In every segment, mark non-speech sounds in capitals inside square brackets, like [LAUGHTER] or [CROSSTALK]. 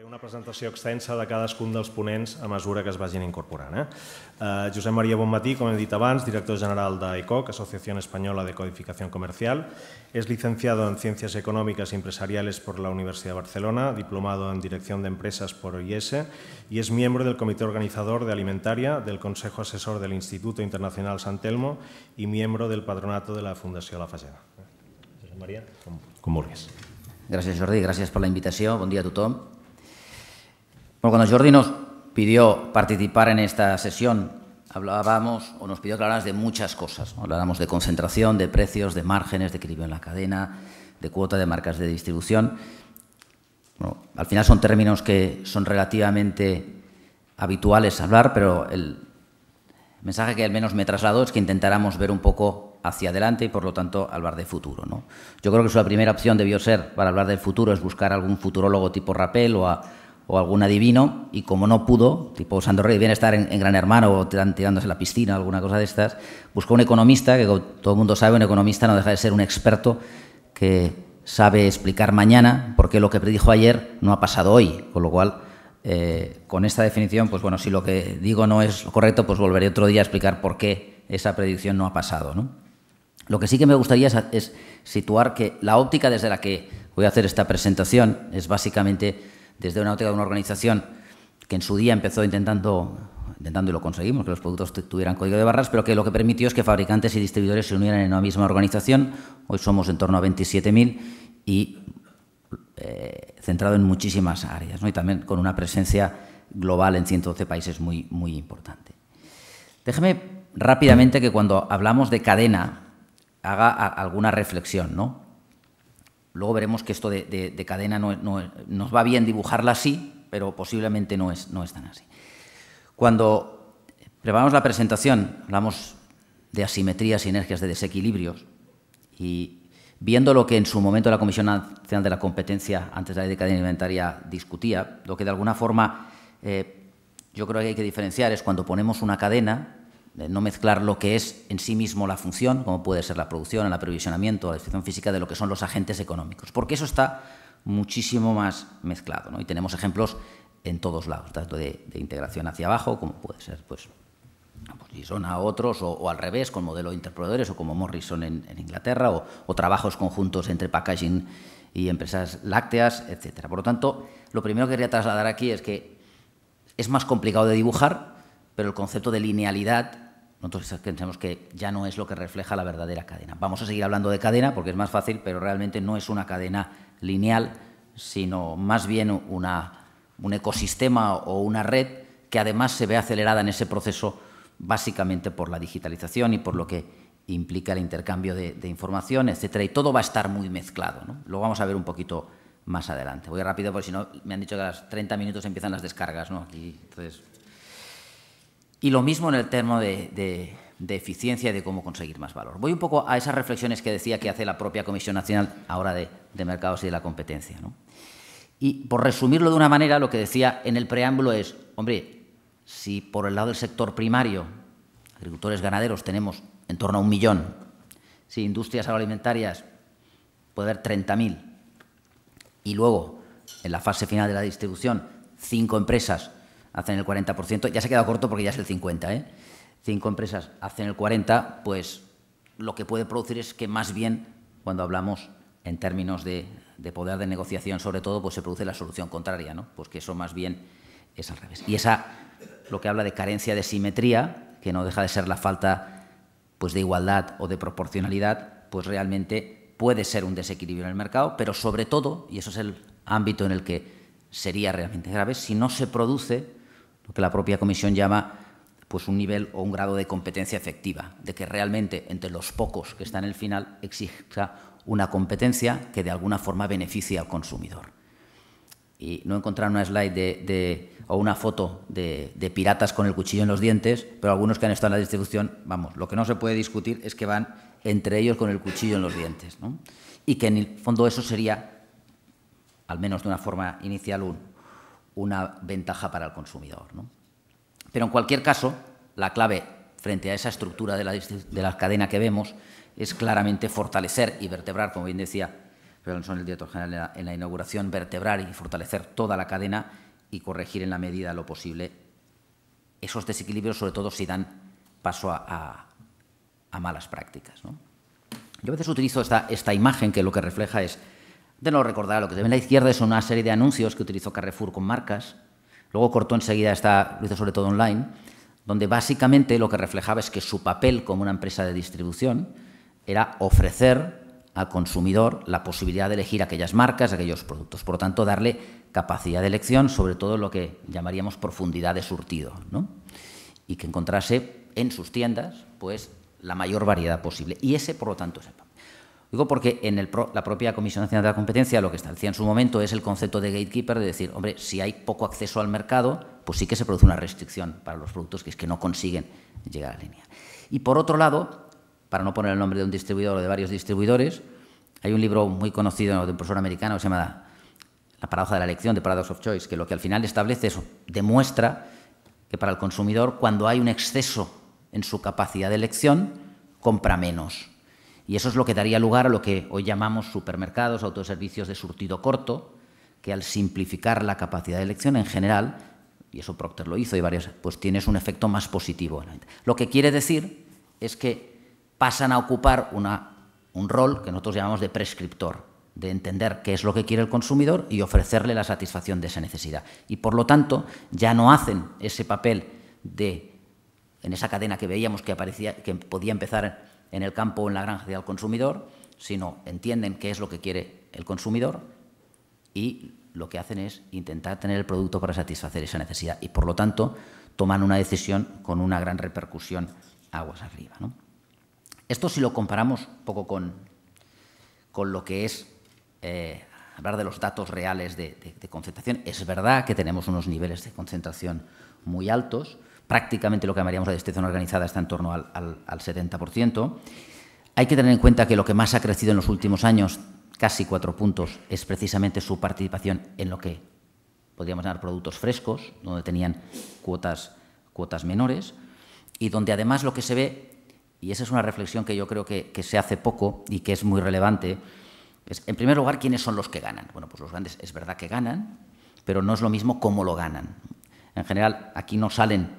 Faré una presentació extensa de cadascun dels ponents a mesura que es vagin incorporant. Eh? Eh, Josep Maria Bonmatí, com he dit abans, director general d'ECOC, Associació Espanyola de Codificació Comercial. És licenciado en Ciències Econòmiques i Empresariales per la Universitat de Barcelona, diplomado en Direcció d'Empreses per OIS i és membre del Comitè Organitzador de del Consejo Assessor del l'Institut Internacional Sant Elmo i membre del Patronato de la Fundació La Fageda. Josep Maria, com, com vulguis. Gràcies, Jordi. Gràcies per la invitació. Bon dia a tothom. Bueno, cuando Jordi nos pidió participar en esta sesión, hablábamos o nos pidió que de muchas cosas. Hablábamos de concentración, de precios, de márgenes, de equilibrio en la cadena, de cuota, de marcas de distribución. al final son términos que son relativamente habituales hablar, pero el mensaje que al menos me trasladó es que intentáramos ver un poco hacia adelante y por lo tanto hablar de futuro. Yo creo que su primera opción debió ser para hablar del futuro es buscar algún futurólogo tipo Rappel o a o algún adivino, y como no pudo, tipo Sandro Rey, bien estar en, Gran Hermano o tirándose en la piscina, alguna cosa de estas, buscó un economista, que todo el mundo sabe, un economista no deja de ser un experto que sabe explicar mañana por qué lo que predijo ayer no ha pasado hoy, con lo cual... Eh, con esta definición, pues bueno, si lo que digo no es correcto, pues volveré otro día a explicar por qué esa predicción no ha pasado. Lo que sí que me gustaría es situar que la óptica desde la que voy a hacer esta presentación es básicamente desde una óptica de una organización que en su día empezó intentando, intentando y lo conseguimos, que los productos tuvieran código de barras, pero que lo que permitió es que fabricantes y distribuidores se unieran en una misma organización. Hoy somos en torno a 27.000 y eh, centrado en muchísimas áreas y también con una presencia global en 112 países muy, muy importante. Déjeme rápidamente que cuando hablamos de cadena haga alguna reflexión, ¿no? Luego veremos que esto de, cadena no, nos va bien dibujarla así, pero posiblemente no es, tan así. Cuando preparamos la presentación, hablamos de asimetrías, sinergias, de desequilibrios, y viendo lo que en su momento la Comisión Nacional de la Competencia, antes de la cadena alimentaria, discutía, lo que de alguna forma eh, yo creo que hay que diferenciar es cuando ponemos una cadena no mezclar lo que es en sí mismo la función, como puede ser la producción, el aprovisionamiento, la descripción física, de lo que son los agentes económicos, porque eso está muchísimo más mezclado. ¿no? Y tenemos ejemplos en todos lados, tanto de, integración hacia abajo, como puede ser pues, pues Gison a otros, o, al revés, con modelos de o como Morrison en, Inglaterra, o, o, trabajos conjuntos entre packaging y empresas lácteas, etc. Por lo tanto, lo primero que quería trasladar aquí es que es más complicado de dibujar, pero el concepto de linealidad, nosotros pensamos que ya no es lo que refleja la verdadera cadena. Vamos a seguir hablando de cadena porque es más fácil, pero realmente no es una cadena lineal, sino más bien una, un ecosistema o una red que además se ve acelerada en ese proceso básicamente por la digitalización y por lo que implica el intercambio de, información, etcétera, y todo va a estar muy mezclado. Lo vamos a ver un poquito más adelante. Voy rápido porque si no me han dicho que a las 30 minutos empiezan las descargas, ¿no? Aquí, entonces y lo mismo en el termo de, eficiencia y de cómo conseguir más valor. Voy un poco a esas reflexiones que decía que hace la propia Comisión Nacional ahora de, de Mercados y de la Competencia. Y por resumirlo de una manera, lo que decía en el preámbulo es, hombre, si por el lado del sector primario, agricultores ganaderos, tenemos en torno a un millón, si industrias agroalimentarias puede haber 30.000, y luego, en la fase final de la distribución, cinco empresas hacen el 40%, ya se ha quedado corto porque ya es el 50%, ¿eh? cinco empresas hacen el 40%, pues lo que puede producir es que más bien, cuando hablamos en términos de, poder de negociación, sobre todo, pues se produce la solución contraria, ¿no? Pues que eso más bien es al revés. Y esa, lo que habla de carencia de simetría, que no deja de ser la falta pues, de igualdad o de proporcionalidad, pues realmente puede ser un desequilibrio en el mercado, pero sobre todo, y eso es el ámbito en el que sería realmente grave, si no se produce que la propia Comisión llama pues un nivel o un grado de competencia efectiva, de que realmente entre los pocos que están en el final exija una competencia que de alguna forma beneficie al consumidor. Y no encontrar una slide de, o una foto de, de, piratas con el cuchillo en los dientes, pero algunos que han estado en la distribución, vamos, lo que no se puede discutir es que van entre ellos con el cuchillo en los dientes. ¿no? Y que en el fondo eso sería, al menos de una forma inicial, un una ventaja para el consumidor. Pero en cualquier caso, la clave frente a esa estructura de la, cadena que vemos es claramente fortalecer y vertebrar, como bien decía el director general en la, inauguración, vertebrar y fortalecer toda la cadena y corregir en la medida lo posible esos desequilibrios, sobre todo si dan paso a, malas prácticas. Yo a veces utilizo esta imagen que lo que refleja es de no recordar lo que se la izquierda es una serie de anuncios que utilizó Carrefour con marcas. Luego cortó enseguida, esta, lo hizo sobre todo online, donde básicamente lo que reflejaba es que su papel como una empresa de distribución era ofrecer al consumidor la posibilidad de elegir aquellas marcas, aquellos productos. Por lo tanto, darle capacidad de elección, sobre todo lo que llamaríamos profundidad de surtido, y que encontrase en sus tiendas pues, la mayor variedad posible. Y ese, por lo tanto, es el papel. Digo porque en la propia Comisión Nacional de la Competencia lo que establecía en su momento es el concepto de gatekeeper, de decir, hombre, si hay poco acceso al mercado, pues sí que se produce una restricción para los productos que es que no consiguen llegar a la línea. Y por otro lado, para no poner el nombre de un distribuidor o de varios distribuidores, hay un libro muy conocido de un profesor americano que se llama La paradoja de la elección, de Paradox of Choice, que lo que al final establece es, demuestra que para el consumidor, cuando hay un exceso en su capacidad de elección, compra menos y eso es lo que daría lugar a lo que hoy llamamos supermercados, autoservicios de surtido corto, que al simplificar la capacidad de elección en general, y eso Procter lo hizo y varias, pues tienes un efecto más positivo. Lo que quiere decir es que pasan a ocupar un rol que nosotros llamamos de prescriptor, de entender qué es lo que quiere el consumidor y ofrecerle la satisfacción de esa necesidad. Y por lo tanto, ya no hacen ese papel de, en esa cadena que veíamos que, aparecía, que podía empezar en el campo o en la granja del consumidor, sino entienden qué es lo que quiere el consumidor y lo que hacen es intentar tener el producto para satisfacer esa necesidad y, por lo tanto, toman una decisión con una gran repercusión aguas arriba. Esto si lo comparamos un poco con, con lo que es eh, hablar de los datos reales de, concentración, es verdad que tenemos unos niveles de concentración muy altos, prácticamente lo que llamaríamos la zona organizada está en torno al, 70%. Hay que tener en cuenta que lo que más ha crecido en los últimos años, casi cuatro puntos, es precisamente su participación en lo que podríamos llamar productos frescos, donde tenían cuotas, cuotas menores, y donde además lo que se ve, y esa es una reflexión que yo creo que, que se hace poco y que es muy relevante, es, en primer lugar, ¿quiénes son los que ganan? Bueno, pues los grandes es verdad que ganan, pero no es lo mismo cómo lo ganan. En general, aquí no salen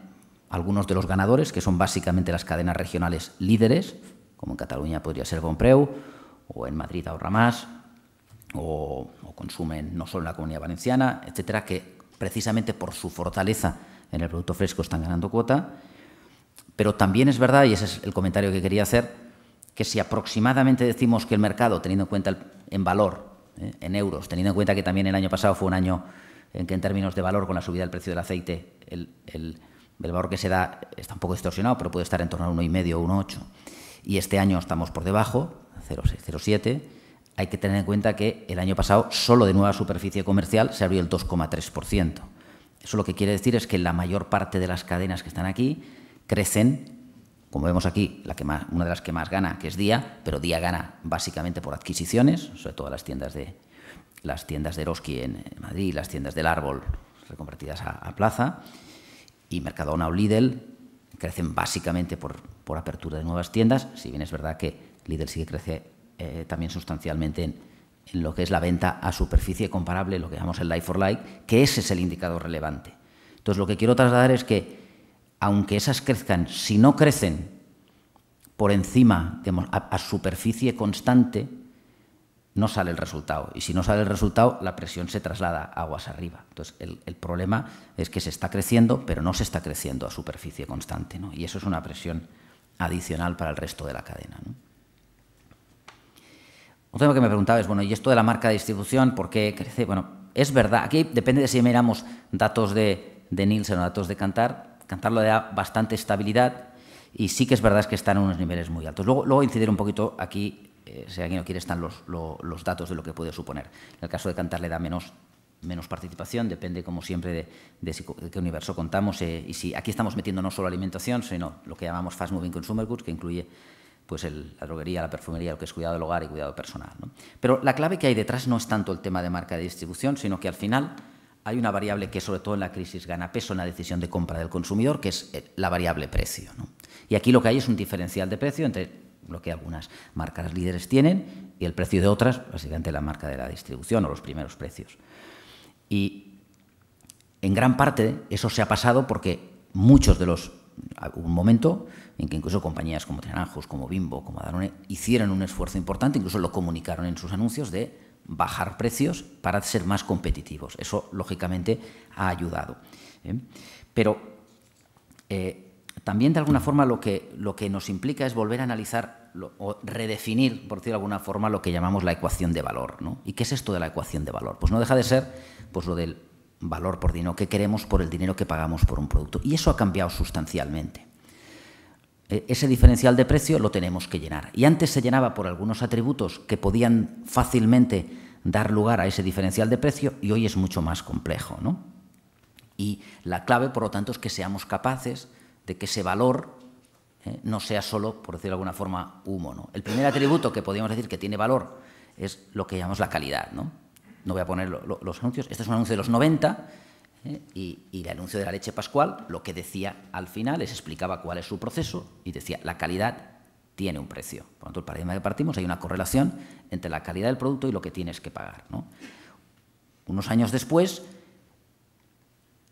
algunos de los ganadores, que son básicamente las cadenas regionales líderes, como en Cataluña podría ser Bonpreu, o en Madrid ahorra más, o, consumen no solo en la comunidad valenciana, etcétera, que precisamente por su fortaleza en el producto fresco están ganando cuota. Pero también es verdad, y ese es el comentario que quería hacer, que si aproximadamente decimos que el mercado, teniendo en cuenta en valor, eh, en euros, teniendo en cuenta que también el año pasado fue un año en que en términos de valor, con la subida del precio del aceite, el el valor que se da está un poco distorsionado, pero puede estar en torno a 1,5 o 1,8. Y este año estamos por debajo, 0,7. Hay que tener en cuenta que el año pasado solo de nueva superficie comercial se abrió el 2,3%. Eso lo que quiere decir es que la mayor parte de las cadenas que están aquí crecen como vemos aquí, una de las que más gana, que es Día, pero Día gana básicamente por adquisiciones, sobre todo las tiendas de las tiendas de Eroski en Madrid, las tiendas del Árbol reconvertidas a plaza, y Mercadona o Lidl crecen básicamente por, apertura de nuevas tiendas, si bien es verdad que Lidl sí que crece eh, también sustancialmente en, lo que es la venta a superficie comparable, lo que llamamos el like for like, que ese es el indicador relevante. Entonces, lo que quiero trasladar es que, aunque esas crezcan, si no crecen por encima de a superficie constante, no sale el resultado. Y si no sale el resultado, la presión se traslada aguas arriba. Entonces, el, problema es que se está creciendo, pero no se está creciendo a superficie constante. ¿no? Y eso es una presión adicional para el resto de la cadena. Otro tema que me preguntaba es, bueno, ¿y esto de la marca de distribución por qué crece? Bueno, es verdad, aquí depende de si miramos datos de, de Nielsen o datos de Cantar. Cantar lo da bastante estabilidad y sí que es verdad que están en unos niveles muy altos. Luego, luego incidir un poquito aquí eh, si alguien no quiere, están los, datos de lo que puede suponer. En el caso de Cantar le da menos, menos participación, depende, como siempre, de, qué universo contamos. Eh, y si aquí estamos metiendo no solo alimentación, sino lo que llamamos fast moving consumer goods, que incluye pues la droguería, la perfumería, lo que es cuidado del hogar y cuidado personal. Pero la clave que hay detrás no es tanto el tema de marca de distribución, sino que al final hay una variable que sobre todo en la crisis gana peso en la decisión de compra del consumidor, que es eh, la variable precio. Y aquí lo que hay es un diferencial de precio entre lo que algunas marcas líderes tienen y el precio de otras, básicamente la marca de la distribución o los primeros precios. Y en gran parte eso se ha pasado porque muchos de los un momento en que incluso compañías como Trenajos, como Bimbo, como Danone hicieron un esfuerzo importante, incluso lo comunicaron en sus anuncios de bajar precios para ser más competitivos. Eso lógicamente ha ayudado. ¿eh? Pero eh, también de alguna forma lo que, lo que nos implica es volver a analizar o redefinir, por decirlo de alguna forma, lo que llamamos la ecuación de valor. ¿no? ¿Y qué es esto de la ecuación de valor? Pues no deja de ser pues, lo del valor por dinero, que queremos por el dinero que pagamos por un producto. Y eso ha cambiado sustancialmente. E, ese diferencial de precio lo tenemos que llenar. Y antes se llenaba por algunos atributos que podían fácilmente dar lugar a ese diferencial de precio y hoy es mucho más complejo. ¿no? Y la clave, por lo tanto, es que seamos capaces de que ese valor eh, no sea solo, por decirlo de alguna forma, humo. El primer atributo que podríamos decir que tiene valor es lo que llamamos la calidad. No, voy a poner los anuncios. Este es un anuncio de los 90 eh, y, el anuncio de la leche pascual lo que decía al final es... explicaba cuál es su proceso y decía la calidad tiene un precio. Por lo tanto, el paradigma que partimos hay una correlación entre la calidad del producto y lo que tienes que pagar. Unos años después,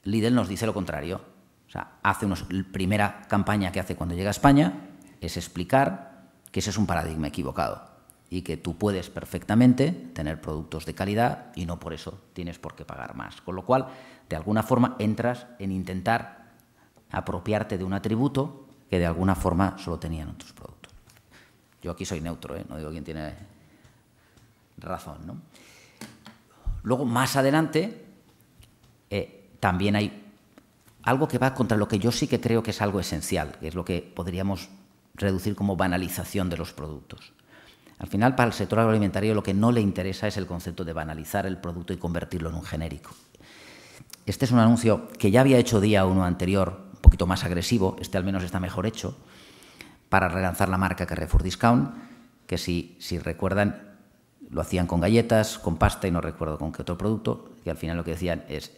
Lidl nos dice lo contrario o sea, hace una la primera campaña que hace cuando llega a España es explicar que ese es un paradigma equivocado y que tú puedes perfectamente tener productos de calidad y no por eso tienes por qué pagar más. Con lo cual, de alguna forma, entras en intentar apropiarte de un atributo que de alguna forma solo tenían otros productos. Yo aquí soy neutro, ¿eh? no digo quién tiene razón. Luego, más adelante, eh, también hay algo que va contra lo que yo sí que creo que es algo esencial, que es lo que podríamos reducir como banalización de los productos. Al final, para el sector agroalimentario lo que no le interesa es el concepto de banalizar el producto y convertirlo en un genérico. Este es un anuncio que ya había hecho día uno anterior, un poquito más agresivo, este al menos está mejor hecho, para relanzar la marca Carrefour Discount, que si, si recuerdan lo hacían con galletas, con pasta y no recuerdo con qué otro producto, y al final lo que decían es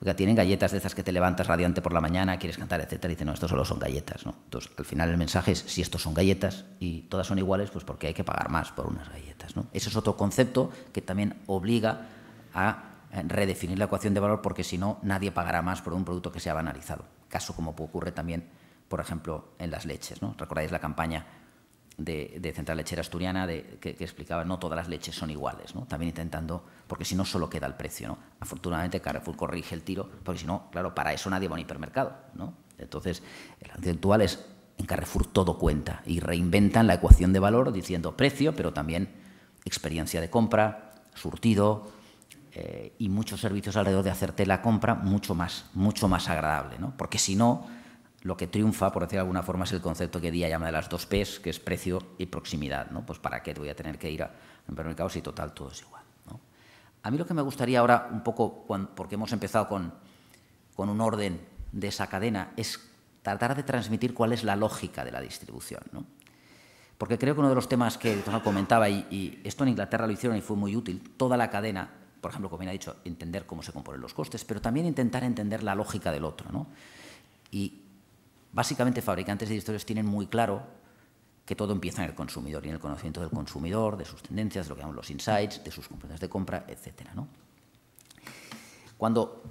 porque tienen galletas de esas que te levantas radiante por la mañana, quieres cantar, etcétera, y dicen, no, esto solo son galletas, Entonces, al final el mensaje es, si estos son galletas y todas son iguales, pues porque hay que pagar más por unas galletas, ¿no? Ese es otro concepto que también obliga a eh, redefinir la ecuación de valor porque si no, nadie pagará más por un producto que sea banalizado. Caso como ocurre también, por ejemplo, en las leches, ¿no? Recordáis la campaña de, Central Lechera Asturiana que, que, explicaba no todas las leches son iguales, ¿no? también intentando, porque si no solo queda el precio. ¿no? Afortunadamente Carrefour corrige el tiro, porque si no, claro, para eso nadie va a un hipermercado. Entonces, el actual es en Carrefour todo cuenta y reinventan la ecuación de valor diciendo precio, pero también experiencia de compra, surtido eh, y muchos servicios alrededor de hacerte la compra mucho más, mucho más agradable, porque si no lo que triunfa, por decir de alguna forma, es el concepto que Día llama de las dos P's, que es precio y proximidad. ¿no? Pues para qué voy a tener que ir a un supermercado si total todo es igual. ¿no? A mí lo que me gustaría ahora, un poco, porque hemos empezado con, con un orden de esa cadena, es tratar de transmitir cuál es la lógica de la distribución. ¿no? Porque creo que uno de los temas que comentaba, y, esto en Inglaterra lo hicieron y fue muy útil, toda la cadena, por ejemplo, como bien ha dicho, entender cómo se componen los costes, pero también intentar entender la lógica del otro. ¿no? Y básicamente fabricantes y distribuidores tienen muy claro que todo empieza en el consumidor y en el conocimiento del consumidor, de sus tendencias, de lo que llamamos los insights, de sus competencias de compra, etc. Cuando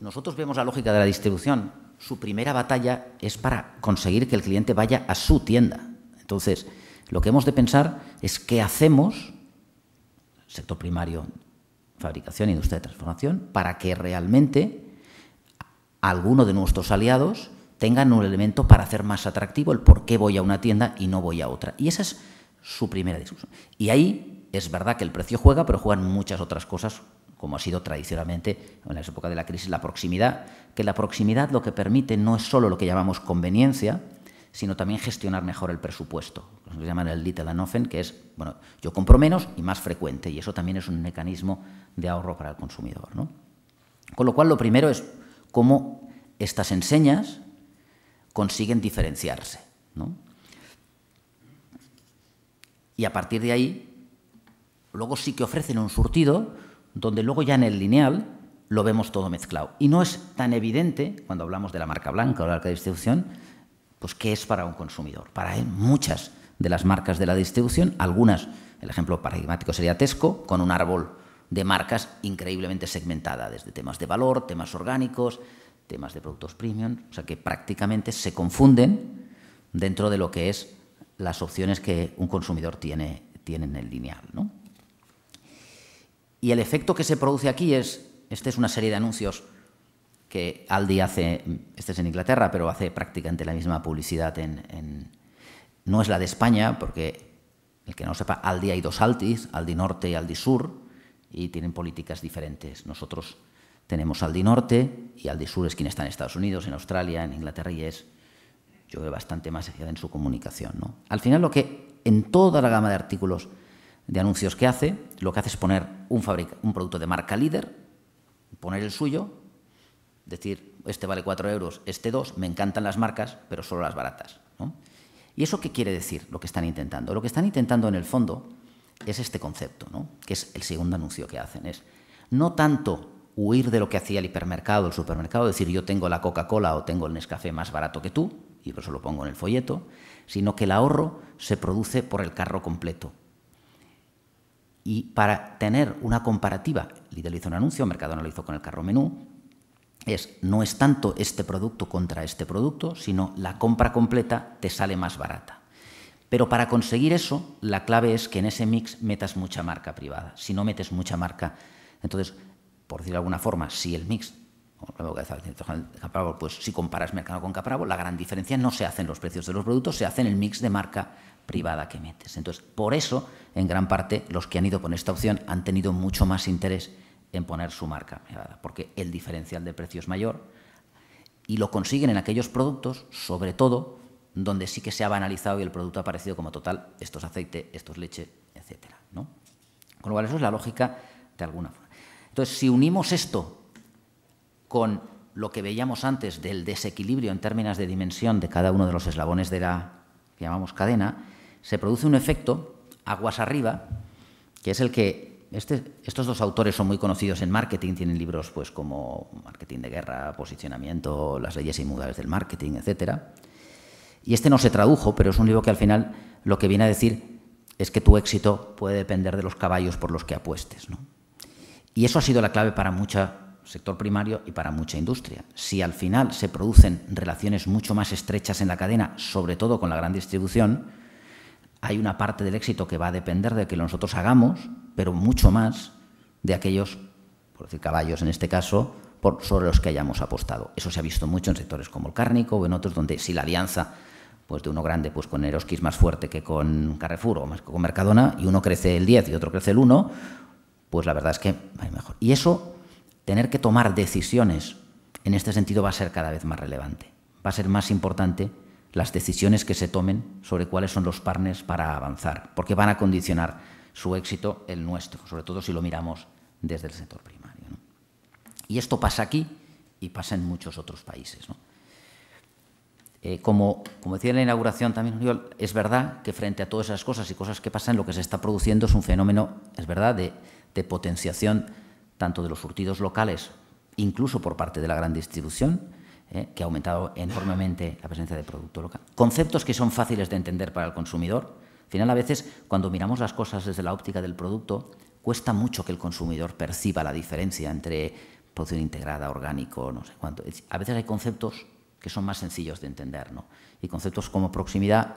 nosotros vemos la lógica de la distribución, su primera batalla es para conseguir que el cliente vaya a su tienda. Entonces, lo que hemos de pensar es qué hacemos, sector primario, fabricación, industria de transformación, para que realmente alguno de nuestros aliados tengan un elemento para hacer más atractivo el por qué voy a una tienda y no voy a otra. Y esa es su primera discusión. Y ahí es verdad que el precio juega, pero juegan muchas otras cosas, como ha sido tradicionalmente en la época de la crisis, la proximidad, que la proximidad lo que permite no es solo lo que llamamos conveniencia, sino también gestionar mejor el presupuesto, lo que llaman el little and often, que es, bueno, yo compro menos y más frecuente, y eso también es un mecanismo de ahorro para el consumidor. Con lo cual, lo primero es cómo estas enseñas consiguen diferenciarse. Y a partir de ahí, luego sí que ofrecen un surtido donde luego ya en el lineal lo vemos todo mezclado. Y no es tan evidente, cuando hablamos de la marca blanca o la marca de distribución, pues qué es para un consumidor. Para él, muchas de las marcas de la distribución, algunas, el ejemplo paradigmático sería Tesco, con un árbol de marcas increíblemente segmentada, desde temas de valor, temas orgánicos, temas de productos premium, o sea que prácticamente se confunden dentro de lo que es las opciones que un consumidor tiene, en el lineal. Y el efecto que se produce aquí es, esta es una serie de anuncios que Aldi hace, este es en Inglaterra, pero hace prácticamente la misma publicidad en, no es la de España, porque el que no sepa, Aldi hay dos altis, Aldi Norte y Aldi Sur, y tienen políticas diferentes. Nosotros tenemos Aldi Norte y Aldi Sur es quien está en Estados Unidos, en Australia, en Inglaterra y es, yo veo, bastante más eficaz en su comunicación. ¿no? Al final lo que en toda la gama de artículos de anuncios que hace, lo que hace es poner un, producto de marca líder, poner el suyo, decir, este vale 4 euros, este 2, me encantan las marcas, pero solo las baratas. ¿Y eso qué quiere decir lo que están intentando? Lo que están intentando en el fondo es este concepto, ¿no? que es el segundo anuncio que hacen. Es no tanto huir de lo que hacía el hipermercado, el supermercado, decir yo tengo la Coca-Cola o tengo el Nescafé más barato que tú, y por eso lo pongo en el folleto, sino que el ahorro se produce por el carro completo. Y para tener una comparativa, Lidl hizo un anuncio, Mercadona lo hizo con el carro menú, es no es tanto este producto contra este producto, sino la compra completa te sale más barata. Pero para conseguir eso, la clave es que en ese mix metas mucha marca privada. Si no metes mucha marca, entonces por decir de alguna forma, si el mix, pues si comparas Mercado con Capravo, la gran diferencia no se hace en los precios de los productos, se hace en el mix de marca privada que metes. Entonces, por eso, en gran parte, los que han ido con esta opción han tenido mucho más interés en poner su marca privada, porque el diferencial de precio es mayor y lo consiguen en aquellos productos, sobre todo, donde sí que se ha banalizado y el producto ha aparecido como total, esto es aceite, esto es leche, etc. ¿no? Con lo cual, eso es la lógica de alguna forma. Entonces, si unimos esto con lo que veíamos antes del desequilibrio en términos de dimensión de cada uno de los eslabones de la llamamos cadena, se produce un efecto aguas arriba, que es el que este, estos dos autores son muy conocidos en marketing, tienen libros pues como Marketing de guerra, posicionamiento, las leyes inmutables del marketing, etc. Y este no se tradujo, pero es un libro que al final lo que viene a decir es que tu éxito puede depender de los caballos por los que apuestes, ¿no? Y eso ha sido la clave para mucho sector primario y para mucha industria. Si al final se producen relaciones mucho más estrechas en la cadena, sobre todo con la gran distribución, hay una parte del éxito que va a depender de que nosotros hagamos, pero mucho más de aquellos, por decir caballos en este caso, sobre los que hayamos apostado. Eso se ha visto mucho en sectores como el cárnico o en otros donde si la alianza pues de uno grande pues con Eroski es más fuerte que con Carrefour o con Mercadona y uno crece el 10 y otro crece el 1, pues la verdad es que va a ir mejor. Y eso, tener que tomar decisiones en este sentido va a ser cada vez más relevante. Va a ser más importante las decisiones que se tomen sobre cuáles son los partners para avanzar, porque van a condicionar su éxito el nuestro, sobre todo si lo miramos desde el sector primario. Y esto pasa aquí y pasa en muchos otros países. Eh, como, como, decía en la inauguración también, es verdad que frente a todas esas cosas y cosas que pasan, lo que se está produciendo es un fenómeno, es verdad, de, de potenciación tanto de los surtidos locales, incluso por parte de la gran distribución, eh, que ha aumentado enormemente la presencia de producto local. Conceptos que son fáciles de entender para el consumidor. Al final, a veces, cuando miramos las cosas desde la óptica del producto, cuesta mucho que el consumidor perciba la diferencia entre producción integrada, orgánico, no sé cuánto. A veces hay conceptos que son más sencillos de entender, ¿no? Y conceptos como proximidad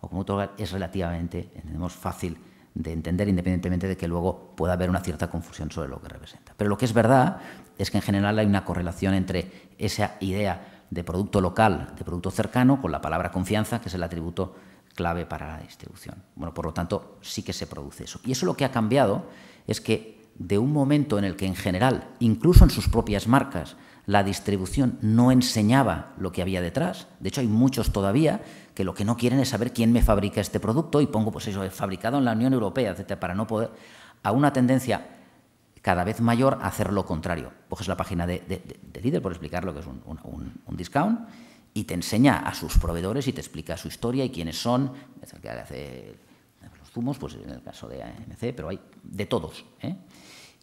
o como otro es relativamente, entendemos, fácil de entender, independientemente de que luego pueda haber una cierta confusión sobre lo que representa. Pero lo que es verdad es que en general hay una correlación entre esa idea de producto local, de producto cercano, con la palabra confianza, que es el atributo clave para la distribución. Bueno, por lo tanto, sí que se produce eso. Y eso lo que ha cambiado es que de un momento en el que en general, incluso en sus propias marcas, la distribución no enseñaba lo que había detrás. De hecho, hay muchos todavía que lo que no quieren es saber quién me fabrica este producto y pongo, pues eso, fabricado en la Unión Europea, etcétera, para no poder. a una tendencia cada vez mayor a hacer lo contrario. Coges la página de, líder por explicar lo que es un, discount, y te enseña a sus proveedores y te explica su historia y quiénes son. el que hace los zumos, pues en el caso de AMC, pero hay de todos. ¿eh?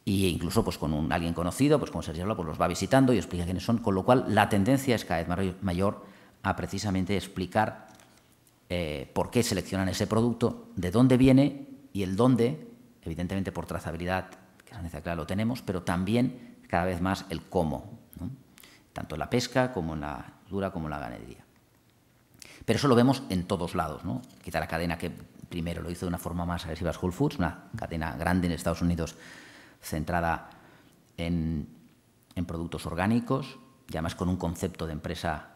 y incluso pues, con un, alguien conocido, pues como Sergio Habla, pues, los va visitando y explica quiénes son, con lo cual la tendencia es cada vez mayor a precisamente explicar eh, por qué seleccionan ese producto, de dónde viene y el dónde, evidentemente por trazabilidad, que es clara, lo tenemos, pero también cada vez más el cómo, tanto en la pesca como en la dura como en la ganadería. Pero eso lo vemos en todos lados, ¿no? Quita la cadena que primero lo hizo de una forma más agresiva, School Foods, una cadena grande en Estados Unidos centrada en, productos orgánicos, ya más con un concepto de empresa.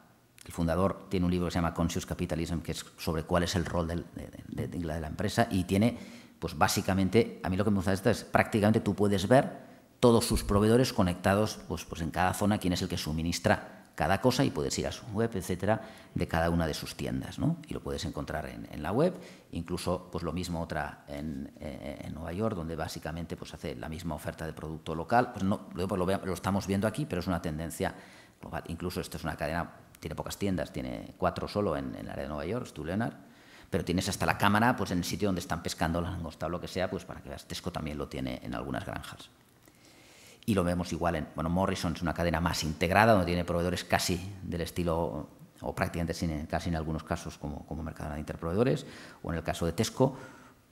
El fundador tiene un libro que se llama Conscious Capitalism, que es sobre cuál es el rol de, la empresa, y tiene, pues básicamente, a mí lo que me gusta esto es prácticamente tú puedes ver todos sus proveedores conectados pues, pues en cada zona, quién es el que suministra cada cosa y puedes ir a su web, etcétera, de cada una de sus tiendas, ¿no? Y lo puedes encontrar en, la web, incluso pues lo mismo otra eh, en, Nueva York, donde básicamente pues hace la misma oferta de producto local. Pues no, lo, estamos viendo aquí, pero es una tendencia global. Incluso esto es una cadena, tiene pocas tiendas, tiene cuatro solo en, el área de Nueva York, Stu Leonard, pero tienes hasta la cámara pues en el sitio donde están pescando la langosta o lo que sea, pues para que veas, Tesco también lo tiene en algunas granjas y lo vemos igual en, bueno, Morrison es una cadena más integrada, donde tiene proveedores casi del estilo, o prácticamente casi en algunos casos como, como de interproveedores, o en el caso de Tesco,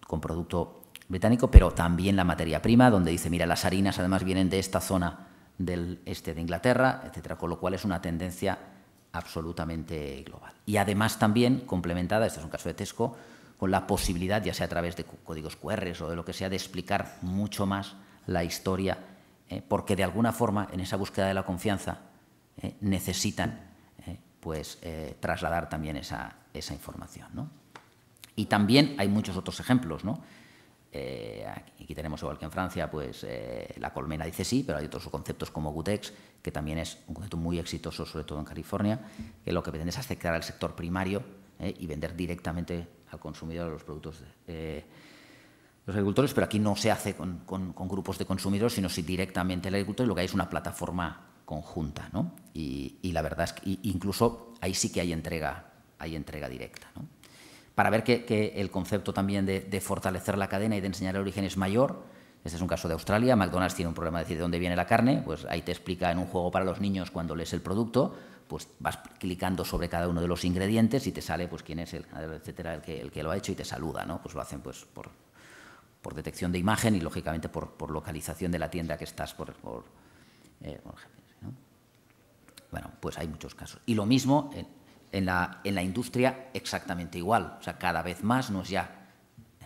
con producto británico, pero también la materia prima, donde dice, mira, las harinas además vienen de esta zona del este de Inglaterra, etcétera, con lo cual es una tendencia absolutamente global. Y además también complementada, este es un caso de Tesco, con la posibilidad, ya sea a través de códigos QR o de lo que sea, de explicar mucho más la historia eh, porque de alguna forma en esa búsqueda de la confianza eh, necesitan eh, pues, trasladar también esa, información. Y también hay muchos otros ejemplos. ¿no? aquí tenemos, igual que en Francia, pues, la colmena dice sí, pero hay otros conceptos como Gutex, que también es un concepto muy exitoso, sobre todo en California, que lo que pretende es acercar al sector primario y vender directamente al consumidor los productos los agricultores, pero aquí no se hace con, grupos de consumidores, sino si directamente el agricultor, y lo que hay es una plataforma conjunta, ¿no? Y, la verdad es que incluso ahí sí que hay entrega, hay entrega directa, Para ver que, el concepto también de, fortalecer la cadena y de enseñar el origen es mayor, este es un caso de Australia, McDonald's tiene un problema de decir de dónde viene la carne, pues ahí te explica en un juego para los niños cuando lees el producto, pues vas clicando sobre cada uno de los ingredientes y te sale pues quién es el, etcétera, que, el que lo ha hecho y te saluda, ¿no? Pues lo hacen pues por por detección de imagen y, lógicamente, por, localización de la tienda que estás por, eh, GPS. Bueno, pues hay muchos casos. Y lo mismo en, la, en la industria, exactamente igual. O sea, cada vez más no es ya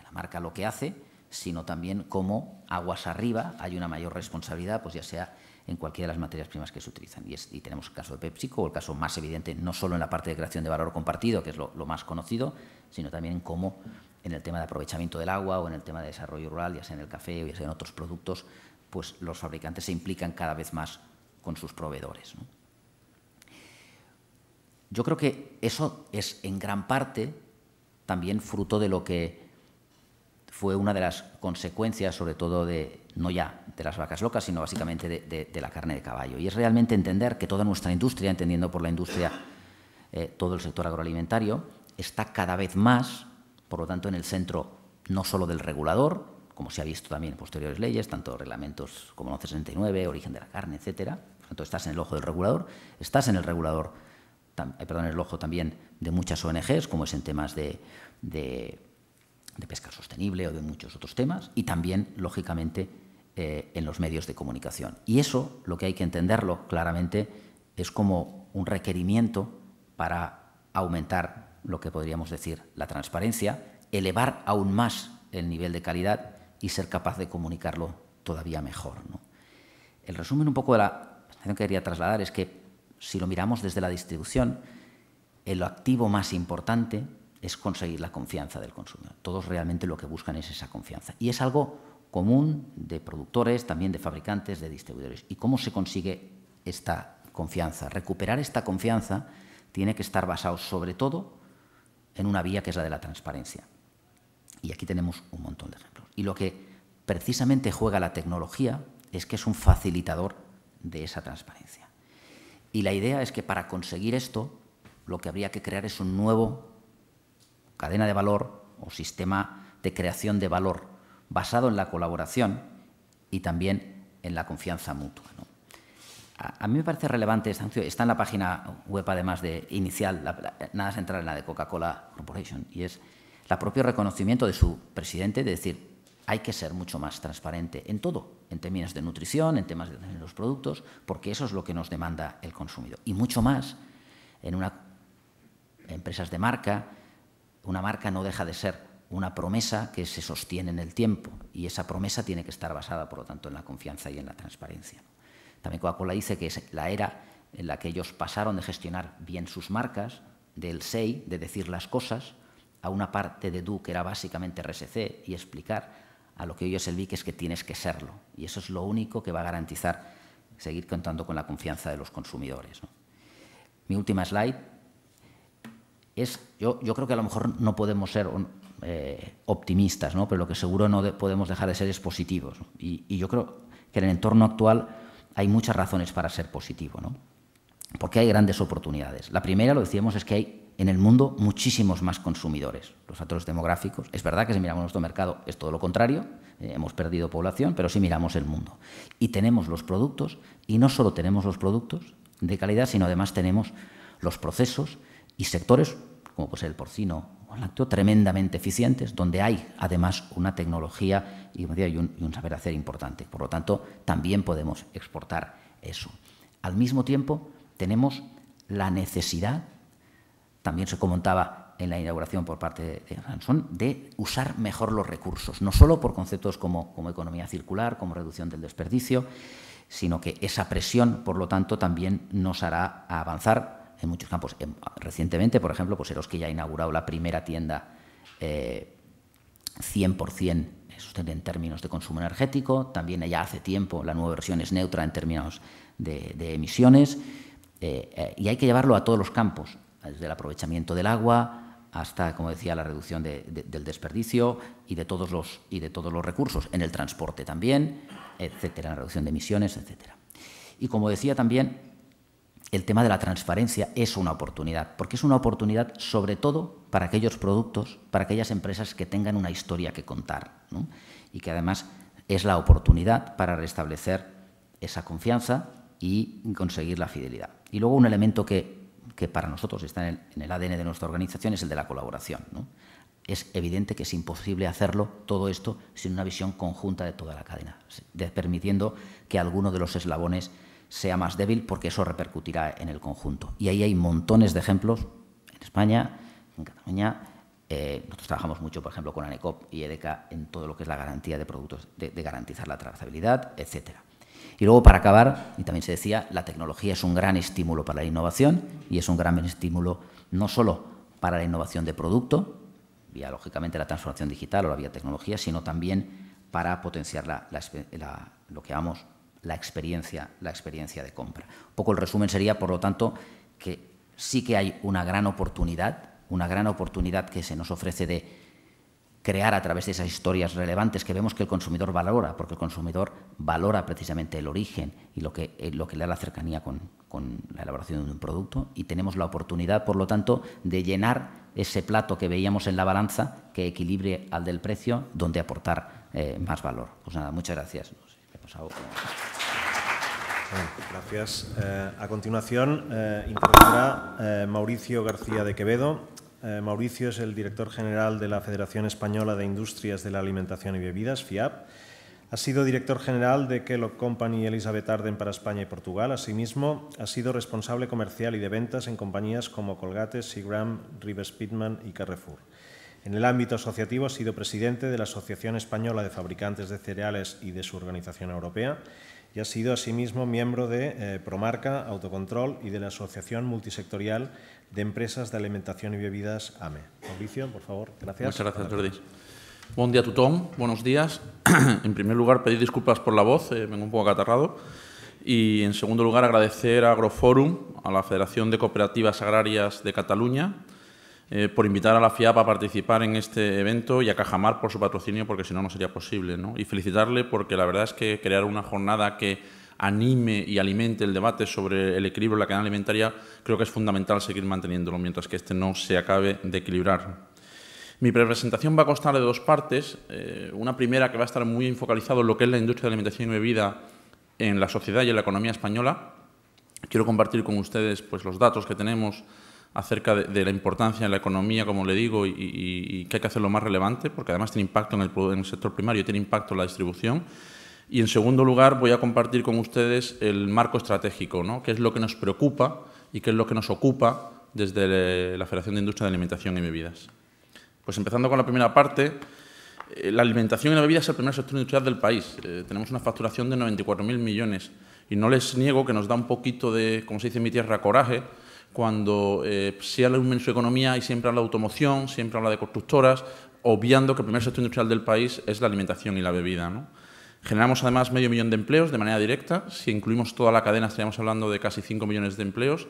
la marca lo que hace, sino también cómo aguas arriba hay una mayor responsabilidad, pues ya sea en cualquiera de las materias primas que se utilizan. Y, y, tenemos el caso de PepsiCo, o el caso más evidente, no solo en la parte de creación de valor compartido, que es lo, lo más conocido, sino también en cómo en el tema de aprovechamiento del agua o en el tema de desarrollo rural, ya sea en el café o ya sea en otros productos, pues los fabricantes se implican cada vez más con sus proveedores. Yo creo que eso es en gran parte también fruto de lo que fue una de las consecuencias, sobre todo de, no ya de las vacas locas, sino básicamente de, la carne de caballo. Y es realmente entender que toda nuestra industria, entendiendo por la industria eh, todo el sector agroalimentario, está cada vez más por lo tanto, en el centro no solo del regulador, como se ha visto también en posteriores leyes, tanto reglamentos como el 1169, origen de la carne, etcétera. Por lo tanto, estás en el ojo del regulador, estás en el regulador, eh, el ojo también de muchas ONGs, como es en temas de, pesca sostenible o de muchos otros temas, y también, lógicamente, eh, en los medios de comunicación. Y eso, lo que hay que entenderlo claramente, es como un requerimiento para aumentar lo que podríamos decir la transparencia, elevar aún más el nivel de calidad y ser capaz de comunicarlo todavía mejor. El resumen un poco de la que quería trasladar es que si lo miramos desde la distribución, el activo más importante es conseguir la confianza del consumidor. Todos realmente lo que buscan es esa confianza. Y es algo común de productores, también de fabricantes, de distribuidores. ¿Y cómo se consigue esta confianza? Recuperar esta confianza tiene que estar basado sobre todo en una vía que es la de la transparencia. Y aquí tenemos un montón de ejemplos. Y lo que precisamente juega la tecnología es que es un facilitador de esa transparencia. Y la idea es que para conseguir esto, lo que habría que crear es un nuevo cadena de valor o sistema de creación de valor basado en la colaboración y también en la confianza mutua a, mí me parece relevante, este está en la página web además de inicial, nada central en la de Coca-Cola Corporation, y es el propio reconocimiento de su presidente de decir, hay que ser mucho más transparente en todo, en términos de nutrición, en temas de los productos, porque eso es lo que nos demanda el consumidor. Y mucho más en empresas de marca, una marca no deja de ser una promesa que se sostiene en el tiempo y esa promesa tiene que estar basada, por lo tanto, en la confianza y en la transparencia. También Coca-Cola dice que es la era en la que ellos pasaron de gestionar bien sus marcas, del SEI, de decir las cosas, a una parte de DU que era básicamente RSC y explicar, a lo que hoy es el que es que tienes que serlo. Y eso es lo único que va a garantizar seguir contando con la confianza de los consumidores. Mi última slide es, yo, creo que a lo mejor no podemos ser eh, optimistas, pero lo que seguro no podemos dejar de ser es positivos. y yo creo que en el entorno actual hay muchas razones para ser positivo, ¿no? Porque hay grandes oportunidades. La primera, lo decíamos, es que hay en el mundo muchísimos más consumidores. Los actores demográficos, es verdad que si miramos nuestro mercado es todo lo contrario, eh, hemos perdido población, pero si sí miramos el mundo. Y tenemos los productos, y no solo tenemos los productos de calidad, sino además tenemos los procesos y sectores, como puede el porcino, tremendamente eficientes, donde hay además una tecnología y un, saber hacer importante. Por lo tanto, también podemos exportar eso. Al mismo tiempo, tenemos la necesidad, también se comentaba en la inauguración por parte de Hanson de usar mejor los recursos, no solo por conceptos como, economía circular, como reducción del desperdicio, sino que esa presión, por lo tanto, también nos hará avanzar en muchos campos. recientemente, por ejemplo, pues que ya ha inaugurado la primera tienda 100% eh, en términos de consumo energético. También ya hace tiempo la nueva versión es neutra en términos de, emisiones. Eh, eh, y hay que llevarlo a todos los campos, desde el aprovechamiento del agua hasta, como decía, la reducción del desperdicio y de, todos los, y de todos los recursos, en el transporte también, etcétera, en la reducción de emisiones, etcétera. Y como decía también, el tema de la transparencia es una oportunidad, porque es una oportunidad sobre todo para aquellos productos, para aquellas empresas que tengan una historia que contar y que además es la oportunidad para restablecer esa confianza y conseguir la fidelidad. Y luego un elemento que, que para nosotros está en el, ADN de nuestra organización es el de la colaboración. Es evidente que es imposible hacerlo todo esto sin una visión conjunta de toda la cadena, permitiendo que alguno de los eslabones sea más débil porque eso repercutirá en el conjunto. Y ahí hay montones de ejemplos en España, en Cataluña. Eh, nosotros trabajamos mucho, por ejemplo, con ANECOP y EDECA en todo lo que es la garantía de productos, de, garantizar la trazabilidad, etc. Y luego, para acabar, y también se decía, la tecnología es un gran estímulo para la innovación y es un gran estímulo no solo para la innovación de producto, vía lógicamente la transformación digital o la vía tecnología, sino también para potenciar lo que llamamos la experiencia, la experiencia de compra. Un poco el resumen sería, por lo tanto, que sí que hay una gran oportunidad, una gran oportunidad que se nos ofrece de crear a través de esas historias relevantes que vemos que el consumidor valora, porque el consumidor valora precisamente el origen y lo que, eh, lo que le da la cercanía con, la elaboración de un producto y tenemos la oportunidad, por lo tanto, de llenar ese plato que veíamos en la balanza que equilibre al del precio, donde aportar eh, más valor. Pues nada, muchas gracias. Pues gracias. Eh, a continuación eh, eh, Mauricio García de Quevedo. Eh, Mauricio es el director general de la Federación Española de Industrias de la Alimentación y Bebidas, FIAP. Ha sido director general de Kellogg Company y Elizabeth Arden para España y Portugal. Asimismo, ha sido responsable comercial y de ventas en compañías como Colgate, Seagram, River Pitman y Carrefour. En el ámbito asociativo ha sido presidente de la Asociación Española de Fabricantes de Cereales y de su organización europea y ha sido asimismo miembro de eh, Promarca Autocontrol y de la Asociación Multisectorial de Empresas de Alimentación y Bebidas AME. Mauricio, por favor, gracias. Muchas gracias, Jordi. Buen día, Tutón. Buenos días. [CLEARS THROAT] en primer lugar, pedir disculpas por la voz, eh, vengo un poco acatarrado. Y en segundo lugar, agradecer a Agroforum, a la Federación de Cooperativas Agrarias de Cataluña, eh, por invitar a la FIAP a participar en este evento y a Cajamar por su patrocinio, porque si no, no sería posible. ¿no? Y felicitarle porque la verdad es que crear una jornada que anime y alimente el debate sobre el equilibrio de la cadena alimentaria, creo que es fundamental seguir manteniéndolo mientras que este no se acabe de equilibrar. Mi presentación va a constar de dos partes. Eh, una primera que va a estar muy enfocalizada en lo que es la industria de alimentación y bebida en la sociedad y en la economía española. Quiero compartir con ustedes pues, los datos que tenemos acerca de, la importancia en la economía, como le digo, y, que hay que hacerlo más relevante, porque además tiene impacto en el, sector primario, tiene impacto en la distribución. Y en segundo lugar, voy a compartir con ustedes el marco estratégico, ¿no? qué es lo que nos preocupa y qué es lo que nos ocupa desde la Federación de Industria de Alimentación y Bebidas. Pues empezando con la primera parte, eh, la alimentación y la bebida es el primer sector industrial del país. Eh, tenemos una facturación de 94.000 millones y no les niego que nos da un poquito de, como se dice en mi tierra, coraje, cuando eh, se habla de un de economía y siempre habla de automoción, siempre habla de constructoras, obviando que el primer sector industrial del país es la alimentación y la bebida. ¿no? Generamos además medio millón de empleos de manera directa. Si incluimos toda la cadena, estaríamos hablando de casi 5 millones de empleos.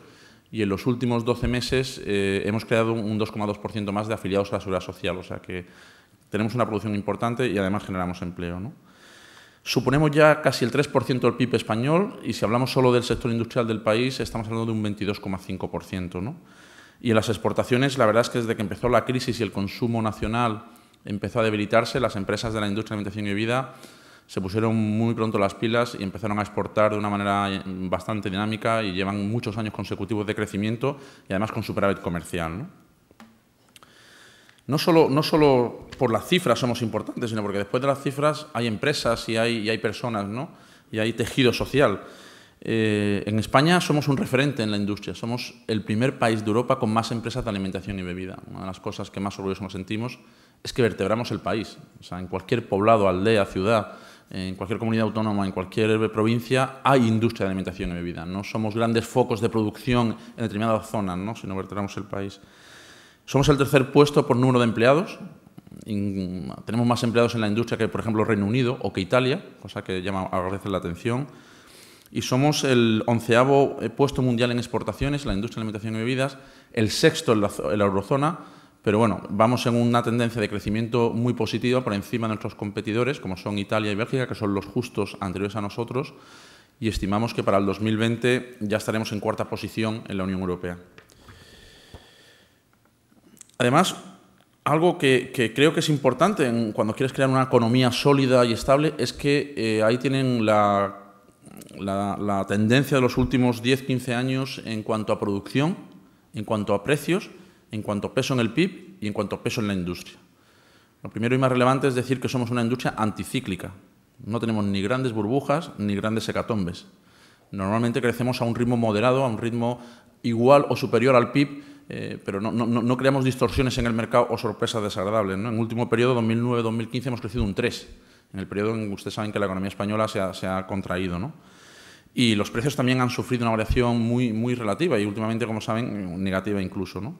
Y en los últimos 12 meses eh, hemos creado un 2,2% más de afiliados a la seguridad social. O sea que tenemos una producción importante y además generamos empleo. ¿no? Suponemos ya casi el 3% del PIB español y si hablamos solo del sector industrial del país estamos hablando de un 22,5%. ¿no? Y en las exportaciones, la verdad es que desde que empezó la crisis y el consumo nacional empezó a debilitarse, las empresas de la industria de alimentación y bebida se pusieron muy pronto las pilas y empezaron a exportar de una manera eh, bastante dinámica y llevan muchos años consecutivos de crecimiento y además con superávit comercial. ¿no? no solo, por las cifras somos importantes, sino porque después de las cifras hay empresas y hay, personas, ¿no? Y hay tejido social. Eh, en España somos un referente en la industria, somos el primer país de Europa con más empresas de alimentación y bebida. Una de las cosas que más orgullosos nos sentimos es que vertebramos el país. sea, en cualquier poblado, aldea, ciudad, en cualquier comunidad autónoma, en cualquier provincia, hay industria de alimentación y bebida. No somos grandes focos de producción en determinadas zonas, sino vertebramos el país. Somos el tercer puesto por número de empleados. tenemos más empleados en la industria que, por ejemplo, Reino Unido o que Italia, cosa que llama, agradece la atención. Y somos el onceavo eh, puesto mundial en exportaciones, en la industria de alimentación y bebidas, el sexto en la, en la eurozona, pero bueno, vamos en una tendencia de crecimiento muy positiva por encima de nuestros competidores, como son Italia y Bélgica, que son los justos anteriores a nosotros, y estimamos que para el 2020 ya estaremos en cuarta posición en la Unión Europea. Además, algo que, creo que es importante cuando quieres crear una economía sólida y estable es que eh, ahí tienen la, tendencia de los últimos 10-15 años en cuanto a producción, en cuanto a precios, en cuanto a peso en el PIB y en cuanto a peso en la industria. Lo primero y más relevante es decir que somos una industria anticíclica. No tenemos ni grandes burbujas ni grandes hecatombes. Normalmente crecemos a un ritmo moderado, a un ritmo igual o superior al PIB eh, pero no, creamos distorsiones en el mercado o sorpresas desagradables. En el último periodo, 2009-2015, hemos crecido un 3, en el periodo en que ustedes saben que la economía española se ha, contraído. ¿no? Y los precios también han sufrido una variación muy, muy relativa y últimamente, como saben, negativa incluso. ¿no?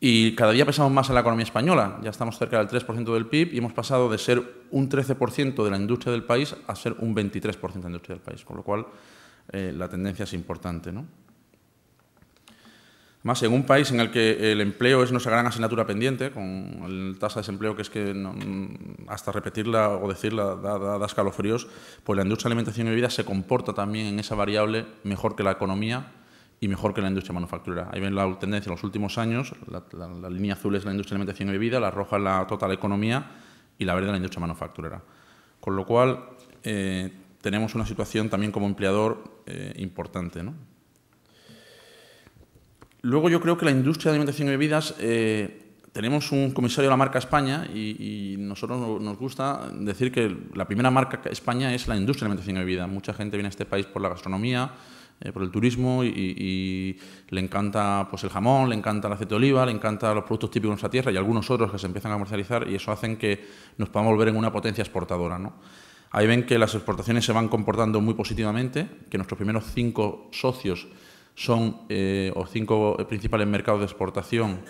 Y cada día pesamos más en la economía española. Ya estamos cerca del 3% del PIB y hemos pasado de ser un 13% de la industria del país a ser un 23% de la industria del país, con lo cual eh, la tendencia es importante. ¿no? Más en un país en el que el empleo es nuestra gran asignatura pendiente, con la tasa de desempleo que es que mm, hasta repetirla o decirla da, escalofríos, pues la industria de alimentación y bebida se comporta también en esa variable mejor que la economía y mejor que la industria manufacturera. Ahí ven la tendencia en los últimos años, la, línea azul es la industria de alimentación y bebida, la roja es la total economía y la verde la industria manufacturera. Con lo cual, eh, tenemos una situación también como empleador eh, importante, ¿no? Luego yo creo que la industria de alimentación y bebidas, eh, tenemos un comisario de la marca España y, nosotros nos gusta decir que la primera marca España es la industria de alimentación y bebida. Mucha gente viene a este país por la gastronomía, eh, por el turismo y, le encanta pues, el jamón, le encanta el aceite de oliva, le encantan los productos típicos de nuestra tierra y algunos otros que se empiezan a comercializar y eso hacen que nos podamos volver en una potencia exportadora. Ahí ven que las exportaciones se van comportando muy positivamente, que nuestros primeros cinco socios son, eh, cinco eh, principales mercados de exportación,